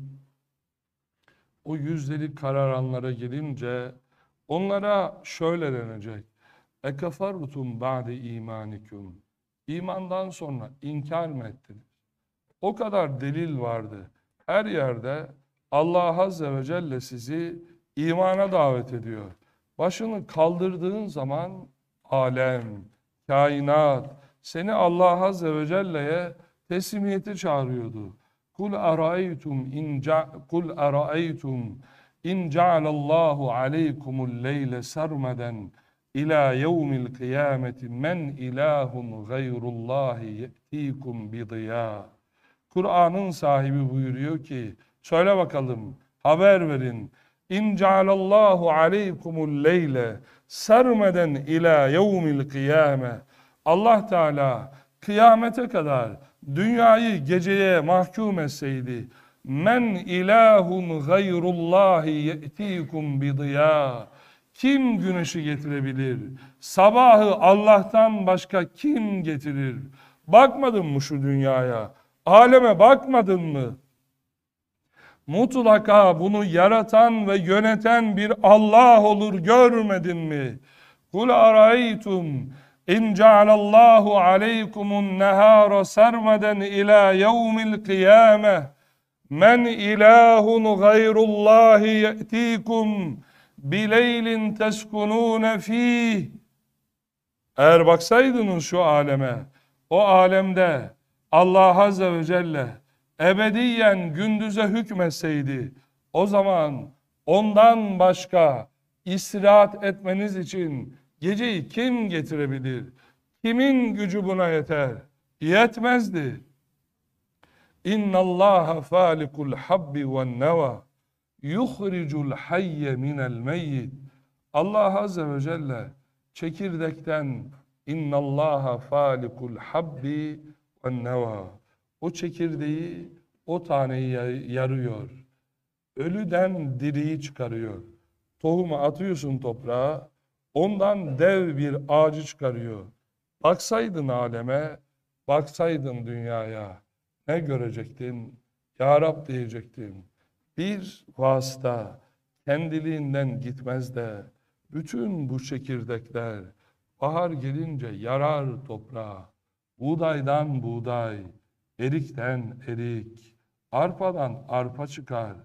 O yüzleri kararanlara gelince Onlara şöyle denecek. Ekafertum ba'de imanikum. İmandan sonra inkar mı ettiniz? O kadar delil vardı. Her yerde Allah Azze ve Celle sizi imana davet ediyor. Başını kaldırdığın zaman alem, kainat seni Allah Azze ve Celle'ye teslimiyeti çağırıyordu. Kul araytum in kul araytum İn cealallahu aleykumul leyle sermeden ila yevmil kıyameti men ilahun gayrullahi ye'tikum bidiya. Kur'an'ın sahibi buyuruyor ki söyle bakalım haber verin. İn cealallahu aleykumul leyle sermeden ila yevmil kıyame. Allah Teala kıyamete kadar dünyayı geceye mahkum etseydi Men ilahum gayrullahi ye'tikum bidiya. Kim güneşi getirebilir? Sabahı Allah'tan başka kim getirir? Bakmadın mı şu dünyaya? Aleme bakmadın mı? Mutlaka bunu yaratan ve yöneten bir Allah olur görmedin mi? Kul araytum in cealallahu aleykumun nehara sermeden ila yevmil kıyameh Men ilahun gayrullahi ye'tikum bileylin teskunune fih. Eğer baksaydınız şu aleme, o alemde Allah Azze ve Celle ebediyen gündüze hükmeseydi. o zaman ondan başka istirahat etmeniz için geceyi kim getirebilir? Kimin gücü buna yeter? Yetmezdi. İnnallâhe fâlikul habbi ven neva yuhricul hayye minel meyyit Allah Azze ve Celle çekirdekten innallâhe fâlikul habbi ven neva o çekirdeği o taneyi yarıyor ölüden diriyi çıkarıyor tohumu atıyorsun toprağa ondan dev bir ağacı çıkarıyor baksaydın aleme baksaydın dünyaya ne görecektin? Ya Rab diyecektim. Bir vasıta kendiliğinden gitmez de bütün bu çekirdekler bahar gelince yarar toprağa. Buğdaydan buğday, erikten erik, arpadan arpa çıkar.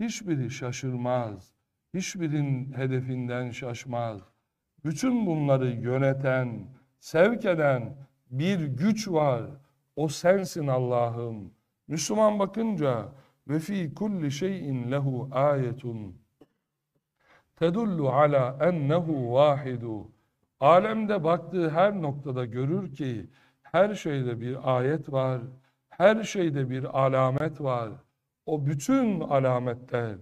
Hiçbiri şaşırmaz, hiçbirin hedefinden şaşmaz. Bütün bunları yöneten, sevk eden bir güç var.'' O sensin Allah'ım. Müslüman bakınca ve fi kulli şeyin lehu ayetun tedullu ala ennehu vahidu alemde baktığı her noktada görür ki her şeyde bir ayet var her şeyde bir alamet var o bütün alametler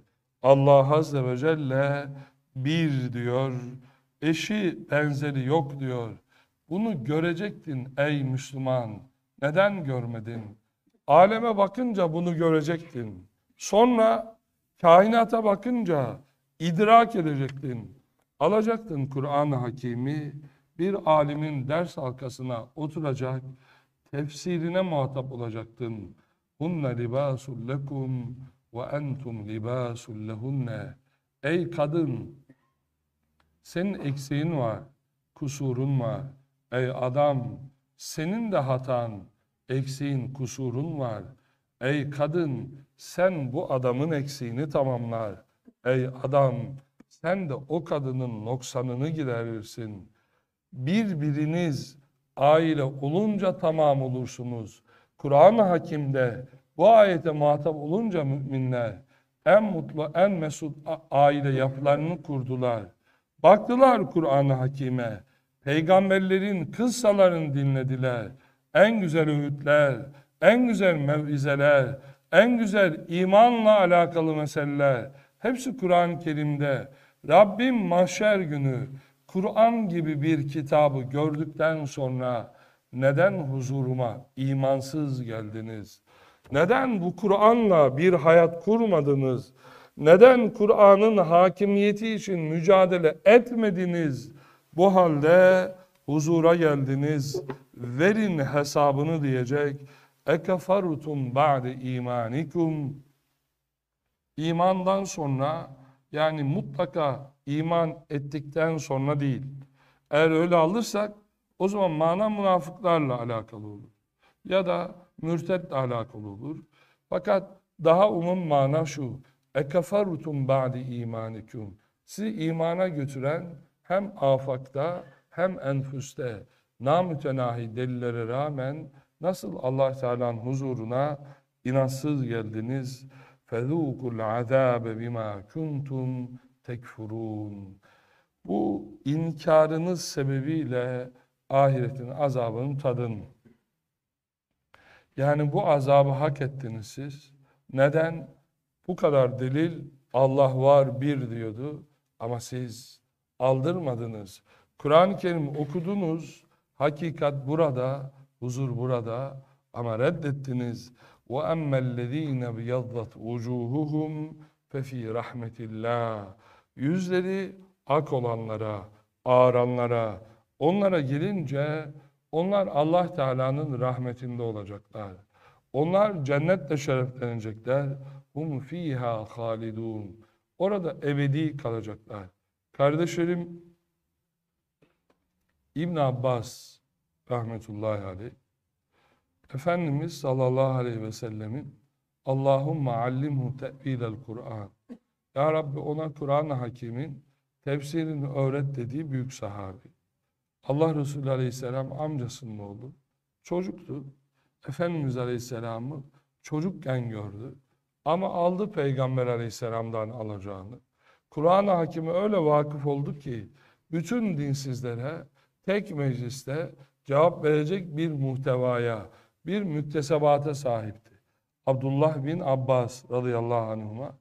Allah Azze ve Celle bir diyor eşi benzeri yok diyor bunu görecektin ey Müslüman neden görmedin? Aleme bakınca bunu görecektin. Sonra kainata bakınca idrak edecektin. Alacaktın Kur'an-ı Hakimi, bir alimin ders halkasına oturacak, tefsirine muhatap olacaktın. Hunne libasul lekum ve entum libasul lehunne. Ey kadın, senin eksiğin var, kusurun var. Ey adam, senin de hatan, eksiğin, kusurun var. Ey kadın sen bu adamın eksiğini tamamlar. Ey adam sen de o kadının noksanını giderirsin. Birbiriniz aile olunca tamam olursunuz. Kur'an-ı Hakim'de bu ayete muhatap olunca müminler en mutlu, en mesut aile yapılarını kurdular. Baktılar Kur'an-ı Hakim'e peygamberlerin kıssalarını dinlediler. En güzel öğütler, en güzel mevizeler, en güzel imanla alakalı meseleler hepsi Kur'an-ı Kerim'de. Rabbim mahşer günü Kur'an gibi bir kitabı gördükten sonra neden huzuruma imansız geldiniz? Neden bu Kur'an'la bir hayat kurmadınız? Neden Kur'an'ın hakimiyeti için mücadele etmediniz bu halde huzura geldiniz, verin hesabını diyecek. Ekefertum ba'de imanikum. İmandan sonra yani mutlaka iman ettikten sonra değil. Eğer öyle alırsak o zaman mana münafıklarla alakalı olur. Ya da mürtetle alakalı olur. Fakat daha umum mana şu. Ekefertum ba'di imanikum. Sizi imana götüren hem afakta hem enfüste namütenahi delillere rağmen nasıl Allah Teala'nın huzuruna inansız geldiniz? Fezûkul azâbe bimâ kuntum tekfurun. Bu inkarınız sebebiyle ahiretin azabını tadın. Yani bu azabı hak ettiniz siz. Neden? Bu kadar delil Allah var bir diyordu ama siz aldırmadınız. Kur'an-ı Kerim okudunuz. Hakikat burada, huzur burada ama reddettiniz. وَأَمَّا الَّذ۪ينَ بِيَضَّتْ وُجُوهُهُمْ فَف۪ي رَحْمَةِ اللّٰهِ Yüzleri ak olanlara, ağranlara, onlara gelince onlar Allah Teala'nın rahmetinde olacaklar. Onlar cennetle şereflenecekler. Hum fiha halidun. Orada ebedi kalacaklar. Kardeşlerim İbn Abbas rahmetullahi aleyh Efendimiz sallallahu aleyhi ve sellemin Allahümme allimhu te'vilel Kur'an Ya Rabbi ona Kur'an-ı Hakim'in tefsirini öğret dediği büyük sahabi. Allah Resulü aleyhisselam amcasının oğlu. Çocuktu. Efendimiz aleyhisselamı çocukken gördü. Ama aldı Peygamber aleyhisselamdan alacağını. Kur'an-ı Hakim'e öyle vakıf olduk ki bütün dinsizlere tek mecliste cevap verecek bir muhtevaya, bir müktesebata sahipti. Abdullah bin Abbas radıyallahu anhuma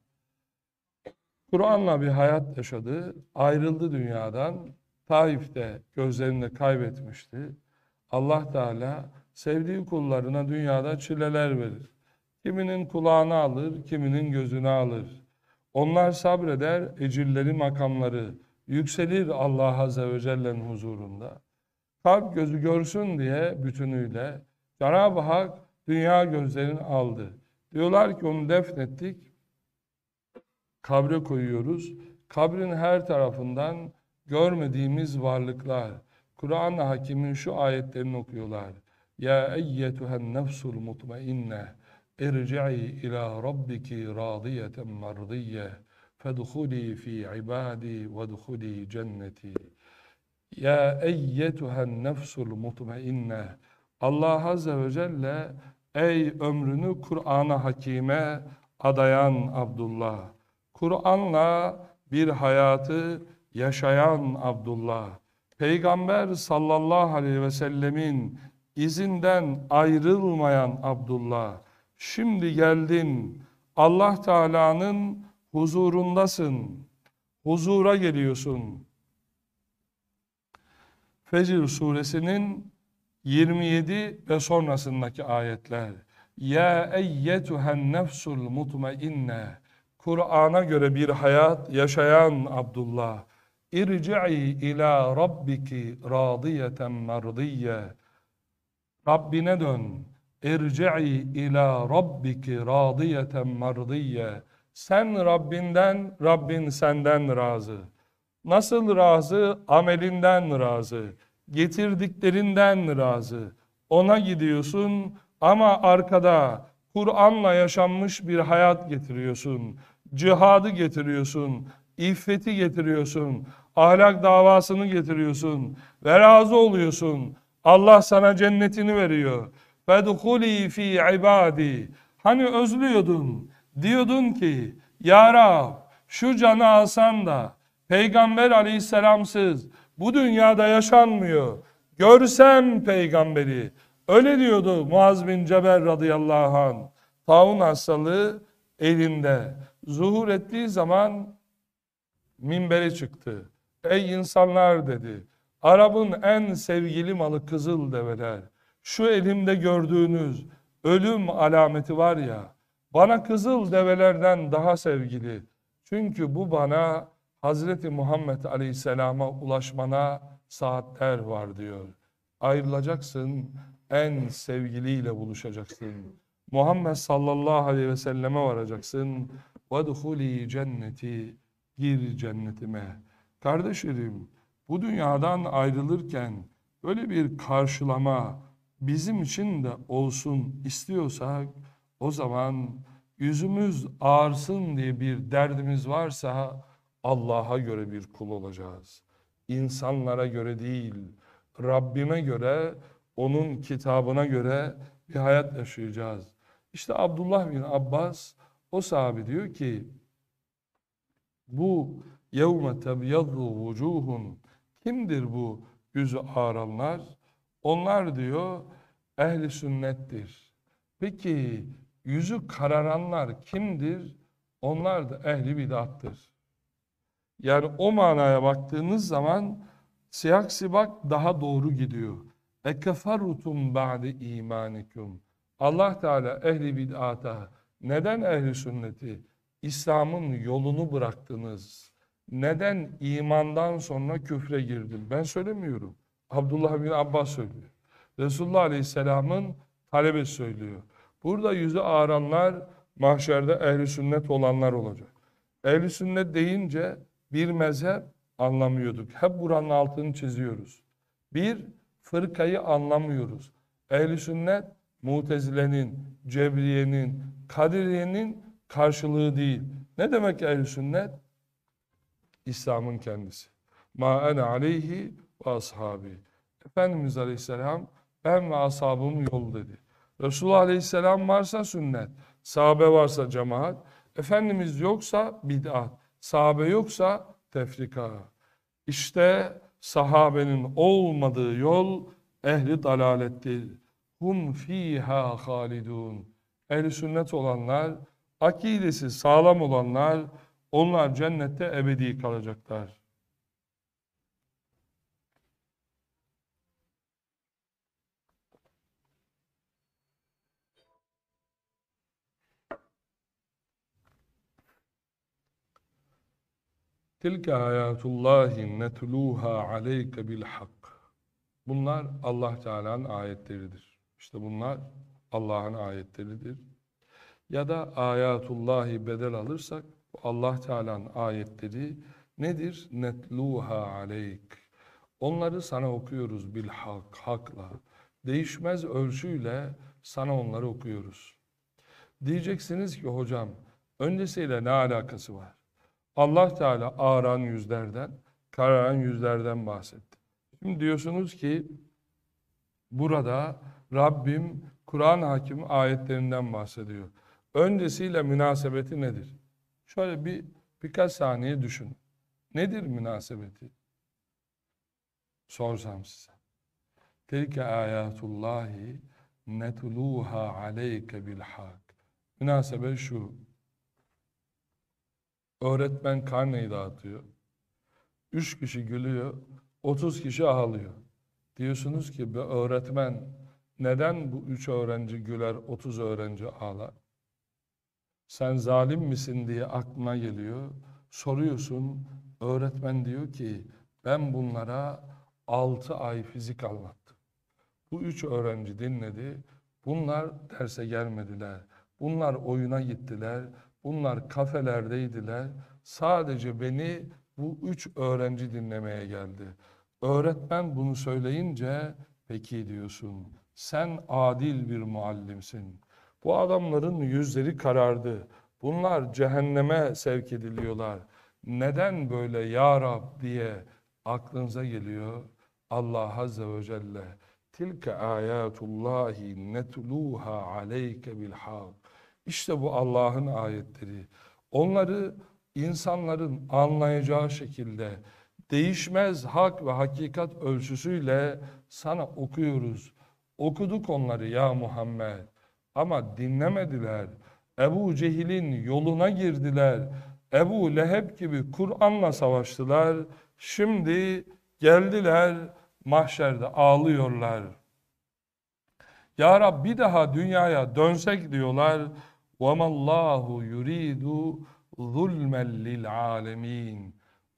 Kur'an'la bir hayat yaşadı, ayrıldı dünyadan, Taif'te gözlerini kaybetmişti. Allah Teala sevdiği kullarına dünyada çileler verir. Kiminin kulağını alır, kiminin gözünü alır. Onlar sabreder, ecirleri, makamları yükselir Allah Azze ve Celle'nin huzurunda. Kalp gözü görsün diye bütünüyle Cenab-ı Hak dünya gözlerini aldı. Diyorlar ki onu defnettik, kabre koyuyoruz. Kabrin her tarafından görmediğimiz varlıklar. Kur'an-ı Hakim'in şu ayetlerini okuyorlar. Ya eyyetuhen nefsul mutmainne irci'i ila rabbiki radiyeten mardiyye fedhuli fi ibadi ve dhuli cenneti. Ya eyyetuhen nefsul mutmainne. Allah Azze ve Celle ey ömrünü kuran Hakime adayan Abdullah. Kur'an'la bir hayatı yaşayan Abdullah. Peygamber sallallahu aleyhi ve sellemin izinden ayrılmayan Abdullah Şimdi geldin. Allah Teala'nın huzurundasın. Huzura geliyorsun. Fecr suresinin 27 ve sonrasındaki ayetler. Ya eyyetuhen nefsul mutmainne. Kur'an'a göre bir hayat yaşayan Abdullah. İrci'i ila rabbiki radiyeten merdiye. Rabbine dön irci'i ila rabbiki radiyeten mardiyye. Sen Rabbinden, Rabbin senden razı. Nasıl razı? Amelinden razı. Getirdiklerinden razı. Ona gidiyorsun ama arkada Kur'an'la yaşanmış bir hayat getiriyorsun. Cihadı getiriyorsun. İffeti getiriyorsun. Ahlak davasını getiriyorsun. Ve razı oluyorsun. Allah sana cennetini veriyor. Fedhuli fi ibadi. Hani özlüyordun, diyordun ki Ya Rab şu canı alsan da Peygamber aleyhisselamsız bu dünyada yaşanmıyor. Görsem peygamberi. Öyle diyordu Muaz bin Cebel radıyallahu an. Taun hastalığı elinde. Zuhur ettiği zaman minbere çıktı. Ey insanlar dedi. Arap'ın en sevgili malı kızıl develer şu elimde gördüğünüz ölüm alameti var ya, bana kızıl develerden daha sevgili. Çünkü bu bana Hazreti Muhammed Aleyhisselam'a ulaşmana saatler var diyor. Ayrılacaksın, en sevgiliyle buluşacaksın. Muhammed sallallahu aleyhi ve selleme varacaksın. وَدْخُلِي cenneti Gir cennetime. Kardeşlerim, bu dünyadan ayrılırken böyle bir karşılama, bizim için de olsun istiyorsak o zaman yüzümüz ağırsın diye bir derdimiz varsa Allah'a göre bir kul olacağız. İnsanlara göre değil, Rabbime göre, onun kitabına göre bir hayat yaşayacağız. İşte Abdullah bin Abbas o sahabe diyor ki bu yevme tebyaddu vucuhun kimdir bu yüzü ağranlar? Onlar diyor ehli sünnettir. Peki yüzü kararanlar kimdir? Onlar da ehli bidattır. Yani o manaya baktığınız zaman siyak sibak daha doğru gidiyor. Ekeferrutum badi imanikum. Allah Teala ehli bid'ata neden ehli sünneti İslam'ın yolunu bıraktınız? Neden imandan sonra küfre girdin? Ben söylemiyorum. Abdullah bin Abbas söylüyor. Resulullah Aleyhisselam'ın talebesi söylüyor. Burada yüzü ağranlar mahşerde ehli sünnet olanlar olacak. Ehli sünnet deyince bir mezhep anlamıyorduk. Hep buranın altını çiziyoruz. Bir, fırkayı anlamıyoruz. Ehli sünnet Mutezile'nin, Cebriye'nin, Kadiriye'nin karşılığı değil. Ne demek ehli sünnet? İslam'ın kendisi. Ma ene aleyhi ashabi. Efendimiz Aleyhisselam ben ve ashabım yol dedi. Resulullah Aleyhisselam varsa sünnet, sahabe varsa cemaat, Efendimiz yoksa bid'at, sahabe yoksa tefrika. İşte sahabenin olmadığı yol ehli dalalettir. Hum fiha halidun. Ehli sünnet olanlar, akidesi sağlam olanlar onlar cennette ebedi kalacaklar. Tilke hayatullahi netluha aleyke bil hak. Bunlar Allah Teala'nın ayetleridir. İşte bunlar Allah'ın ayetleridir. Ya da ayatullahi bedel alırsak Allah Teala'nın ayetleri nedir? Netluha aleyk. Onları sana okuyoruz bil hak, hakla. Değişmez ölçüyle sana onları okuyoruz. Diyeceksiniz ki hocam öncesiyle ne alakası var? Allah Teala ağaran yüzlerden, kararan yüzlerden bahsetti. Şimdi diyorsunuz ki burada Rabbim Kur'an hakim ayetlerinden bahsediyor. Öncesiyle münasebeti nedir? Şöyle bir birkaç saniye düşün. Nedir münasebeti? Sorsam size. Tilke ayatullahi netuluha aleyke bilhak. hak. Münasebet şu. Öğretmen karneyi dağıtıyor. Üç kişi gülüyor, otuz kişi ağlıyor. Diyorsunuz ki bir öğretmen neden bu üç öğrenci güler, otuz öğrenci ağlar? Sen zalim misin diye aklına geliyor. Soruyorsun, öğretmen diyor ki ben bunlara altı ay fizik anlattım. Bu üç öğrenci dinledi. Bunlar derse gelmediler. Bunlar oyuna gittiler. Bunlar kafelerdeydiler. Sadece beni bu üç öğrenci dinlemeye geldi. Öğretmen bunu söyleyince peki diyorsun. Sen adil bir muallimsin. Bu adamların yüzleri karardı. Bunlar cehenneme sevk ediliyorlar. Neden böyle ya Rab diye aklınıza geliyor Allah Azze ve Celle. Tilke ayatullahi netluha aleyke bil işte bu Allah'ın ayetleri. Onları insanların anlayacağı şekilde değişmez hak ve hakikat ölçüsüyle sana okuyoruz. Okuduk onları ya Muhammed. Ama dinlemediler. Ebu Cehil'in yoluna girdiler. Ebu Leheb gibi Kur'an'la savaştılar. Şimdi geldiler mahşerde ağlıyorlar. Ya Rab bir daha dünyaya dönsek diyorlar. وَمَا اللّٰهُ يُرِيدُ ظُلْمًا لِلْعَالَمِينَ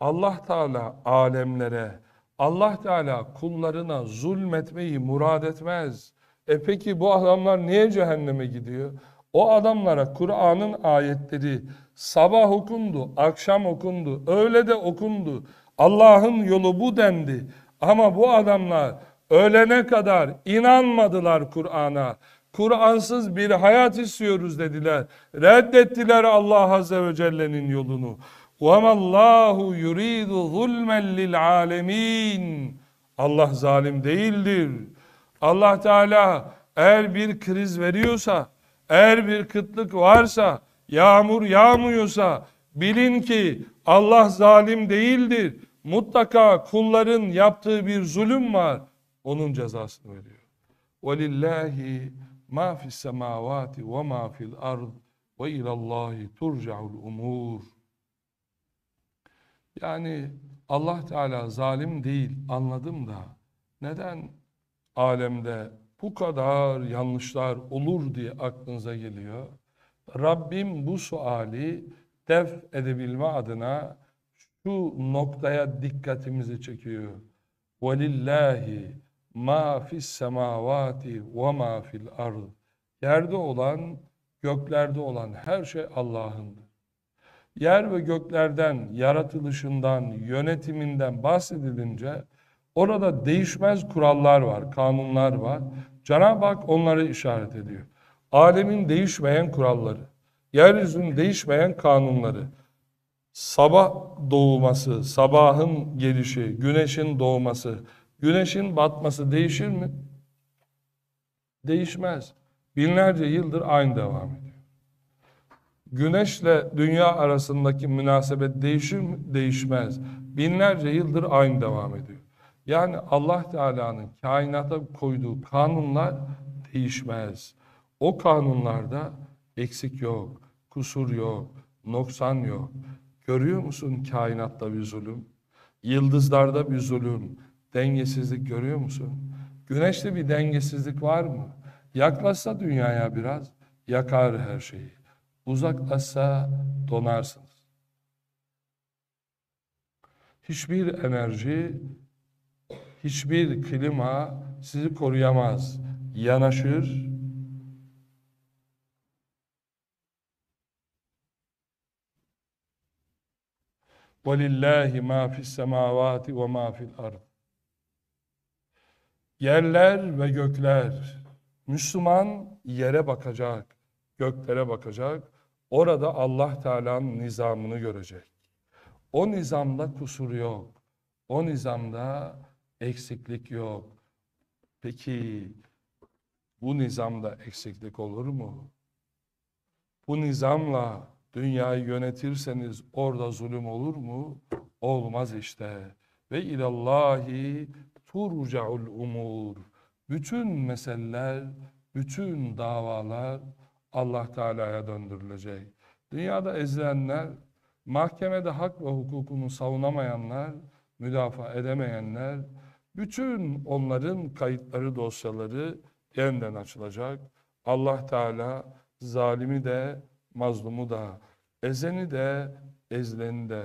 Allah Teala alemlere, Allah Teala kullarına zulmetmeyi murad etmez. E peki bu adamlar niye cehenneme gidiyor? O adamlara Kur'an'ın ayetleri sabah okundu, akşam okundu, öğle de okundu. Allah'ın yolu bu dendi. Ama bu adamlar öğlene kadar inanmadılar Kur'an'a. Kur'ansız bir hayat istiyoruz dediler. Reddettiler Allah Azze ve Celle'nin yolunu. وَمَا اللّٰهُ يُرِيدُ ظُلْمًا لِلْعَالَمِينَ Allah zalim değildir. Allah Teala eğer bir kriz veriyorsa, eğer bir kıtlık varsa, yağmur yağmıyorsa bilin ki Allah zalim değildir. Mutlaka kulların yaptığı bir zulüm var. Onun cezasını veriyor. وَلِلَّهِ ma fis semavati ve ma fil ard ve ilallahi turcaul umur. Yani Allah Teala zalim değil anladım da neden alemde bu kadar yanlışlar olur diye aklınıza geliyor. Rabbim bu suali def edebilme adına şu noktaya dikkatimizi çekiyor. وَلِلَّهِ ma fis semavati ve ma fil ard. Yerde olan, göklerde olan her şey Allah'ındır. Yer ve göklerden, yaratılışından, yönetiminden bahsedilince orada değişmez kurallar var, kanunlar var. Cenab-ı Hak onları işaret ediyor. Alemin değişmeyen kuralları, yeryüzünün değişmeyen kanunları, sabah doğması, sabahın gelişi, güneşin doğması, Güneşin batması değişir mi? Değişmez. Binlerce yıldır aynı devam ediyor. Güneşle dünya arasındaki münasebet değişir mi? Değişmez. Binlerce yıldır aynı devam ediyor. Yani Allah Teala'nın kainata koyduğu kanunlar değişmez. O kanunlarda eksik yok, kusur yok, noksan yok. Görüyor musun kainatta bir zulüm? Yıldızlarda bir zulüm, Dengesizlik görüyor musun? Güneşte bir dengesizlik var mı? Yaklaşsa dünyaya biraz yakar her şeyi. Uzaklaşsa donarsınız. Hiçbir enerji, hiçbir klima sizi koruyamaz. Yanaşır, وَلِلَّهِ مَا فِي السَّمَاوَاتِ وَمَا فِي الْأَرْضِ Yerler ve gökler. Müslüman yere bakacak, göklere bakacak. Orada Allah Teala'nın nizamını görecek. O nizamda kusur yok. O nizamda eksiklik yok. Peki bu nizamda eksiklik olur mu? Bu nizamla dünyayı yönetirseniz orada zulüm olur mu? Olmaz işte. Ve ilallahi turcaul umur. Bütün meseleler, bütün davalar Allah Teala'ya döndürülecek. Dünyada ezilenler, mahkemede hak ve hukukunu savunamayanlar, müdafaa edemeyenler, bütün onların kayıtları, dosyaları yeniden açılacak. Allah Teala zalimi de, mazlumu da, ezeni de, ezileni de,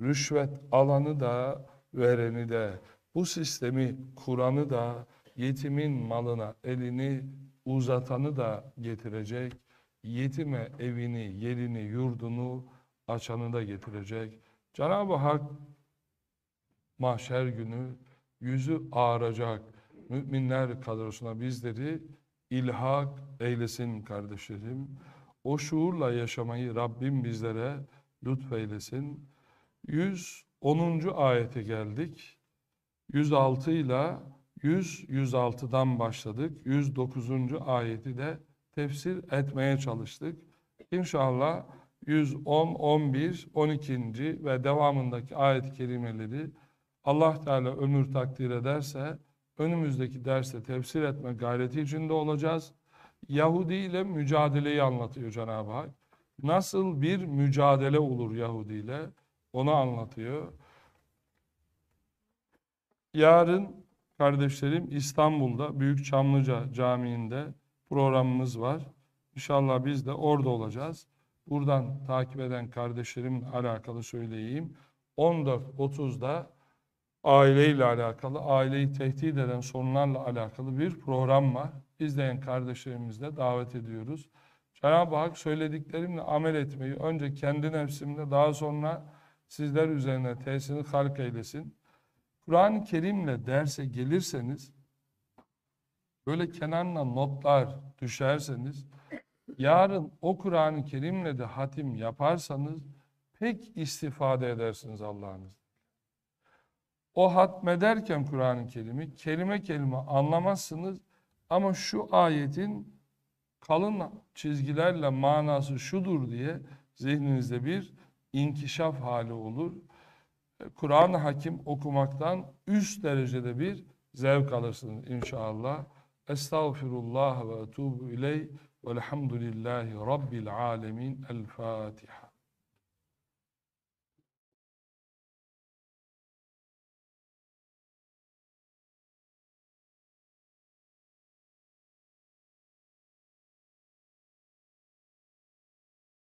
rüşvet alanı da, vereni de, bu sistemi kuranı da yetimin malına elini uzatanı da getirecek. Yetime evini, yerini, yurdunu açanı da getirecek. Cenab-ı Hak mahşer günü yüzü ağaracak müminler kadrosuna bizleri ilhak eylesin kardeşlerim. O şuurla yaşamayı Rabbim bizlere lütfeylesin. 110. ayete geldik. 106 ile 100 106'dan başladık. 109. ayeti de tefsir etmeye çalıştık. İnşallah 110, 11, 12. ve devamındaki ayet-i kerimeleri Allah Teala ömür takdir ederse önümüzdeki derste tefsir etme gayreti içinde olacağız. Yahudi ile mücadeleyi anlatıyor Cenab-ı Hak. Nasıl bir mücadele olur Yahudi ile onu anlatıyor yarın kardeşlerim İstanbul'da Büyük Çamlıca Camii'nde programımız var. İnşallah biz de orada olacağız. Buradan takip eden kardeşlerimle alakalı söyleyeyim. 14.30'da aileyle alakalı, aileyi tehdit eden sorunlarla alakalı bir program var. İzleyen kardeşlerimizi de davet ediyoruz. Cenab-ı Hak söylediklerimle amel etmeyi önce kendi nefsimle daha sonra sizler üzerine tesirini halk eylesin. Kur'an-ı Kerim'le derse gelirseniz böyle kenarına notlar düşerseniz yarın o Kur'an-ı Kerim'le de hatim yaparsanız pek istifade edersiniz Allah'ınız. O hatmederken Kur'an-ı Kerim'i kelime kelime anlamazsınız ama şu ayetin kalın çizgilerle manası şudur diye zihninizde bir inkişaf hali olur. Kur'an-ı Hakim okumaktan üst derecede bir zevk alırsın inşallah. Estağfirullah ve etubu ileyh velhamdülillahi rabbil alemin. El Fatiha.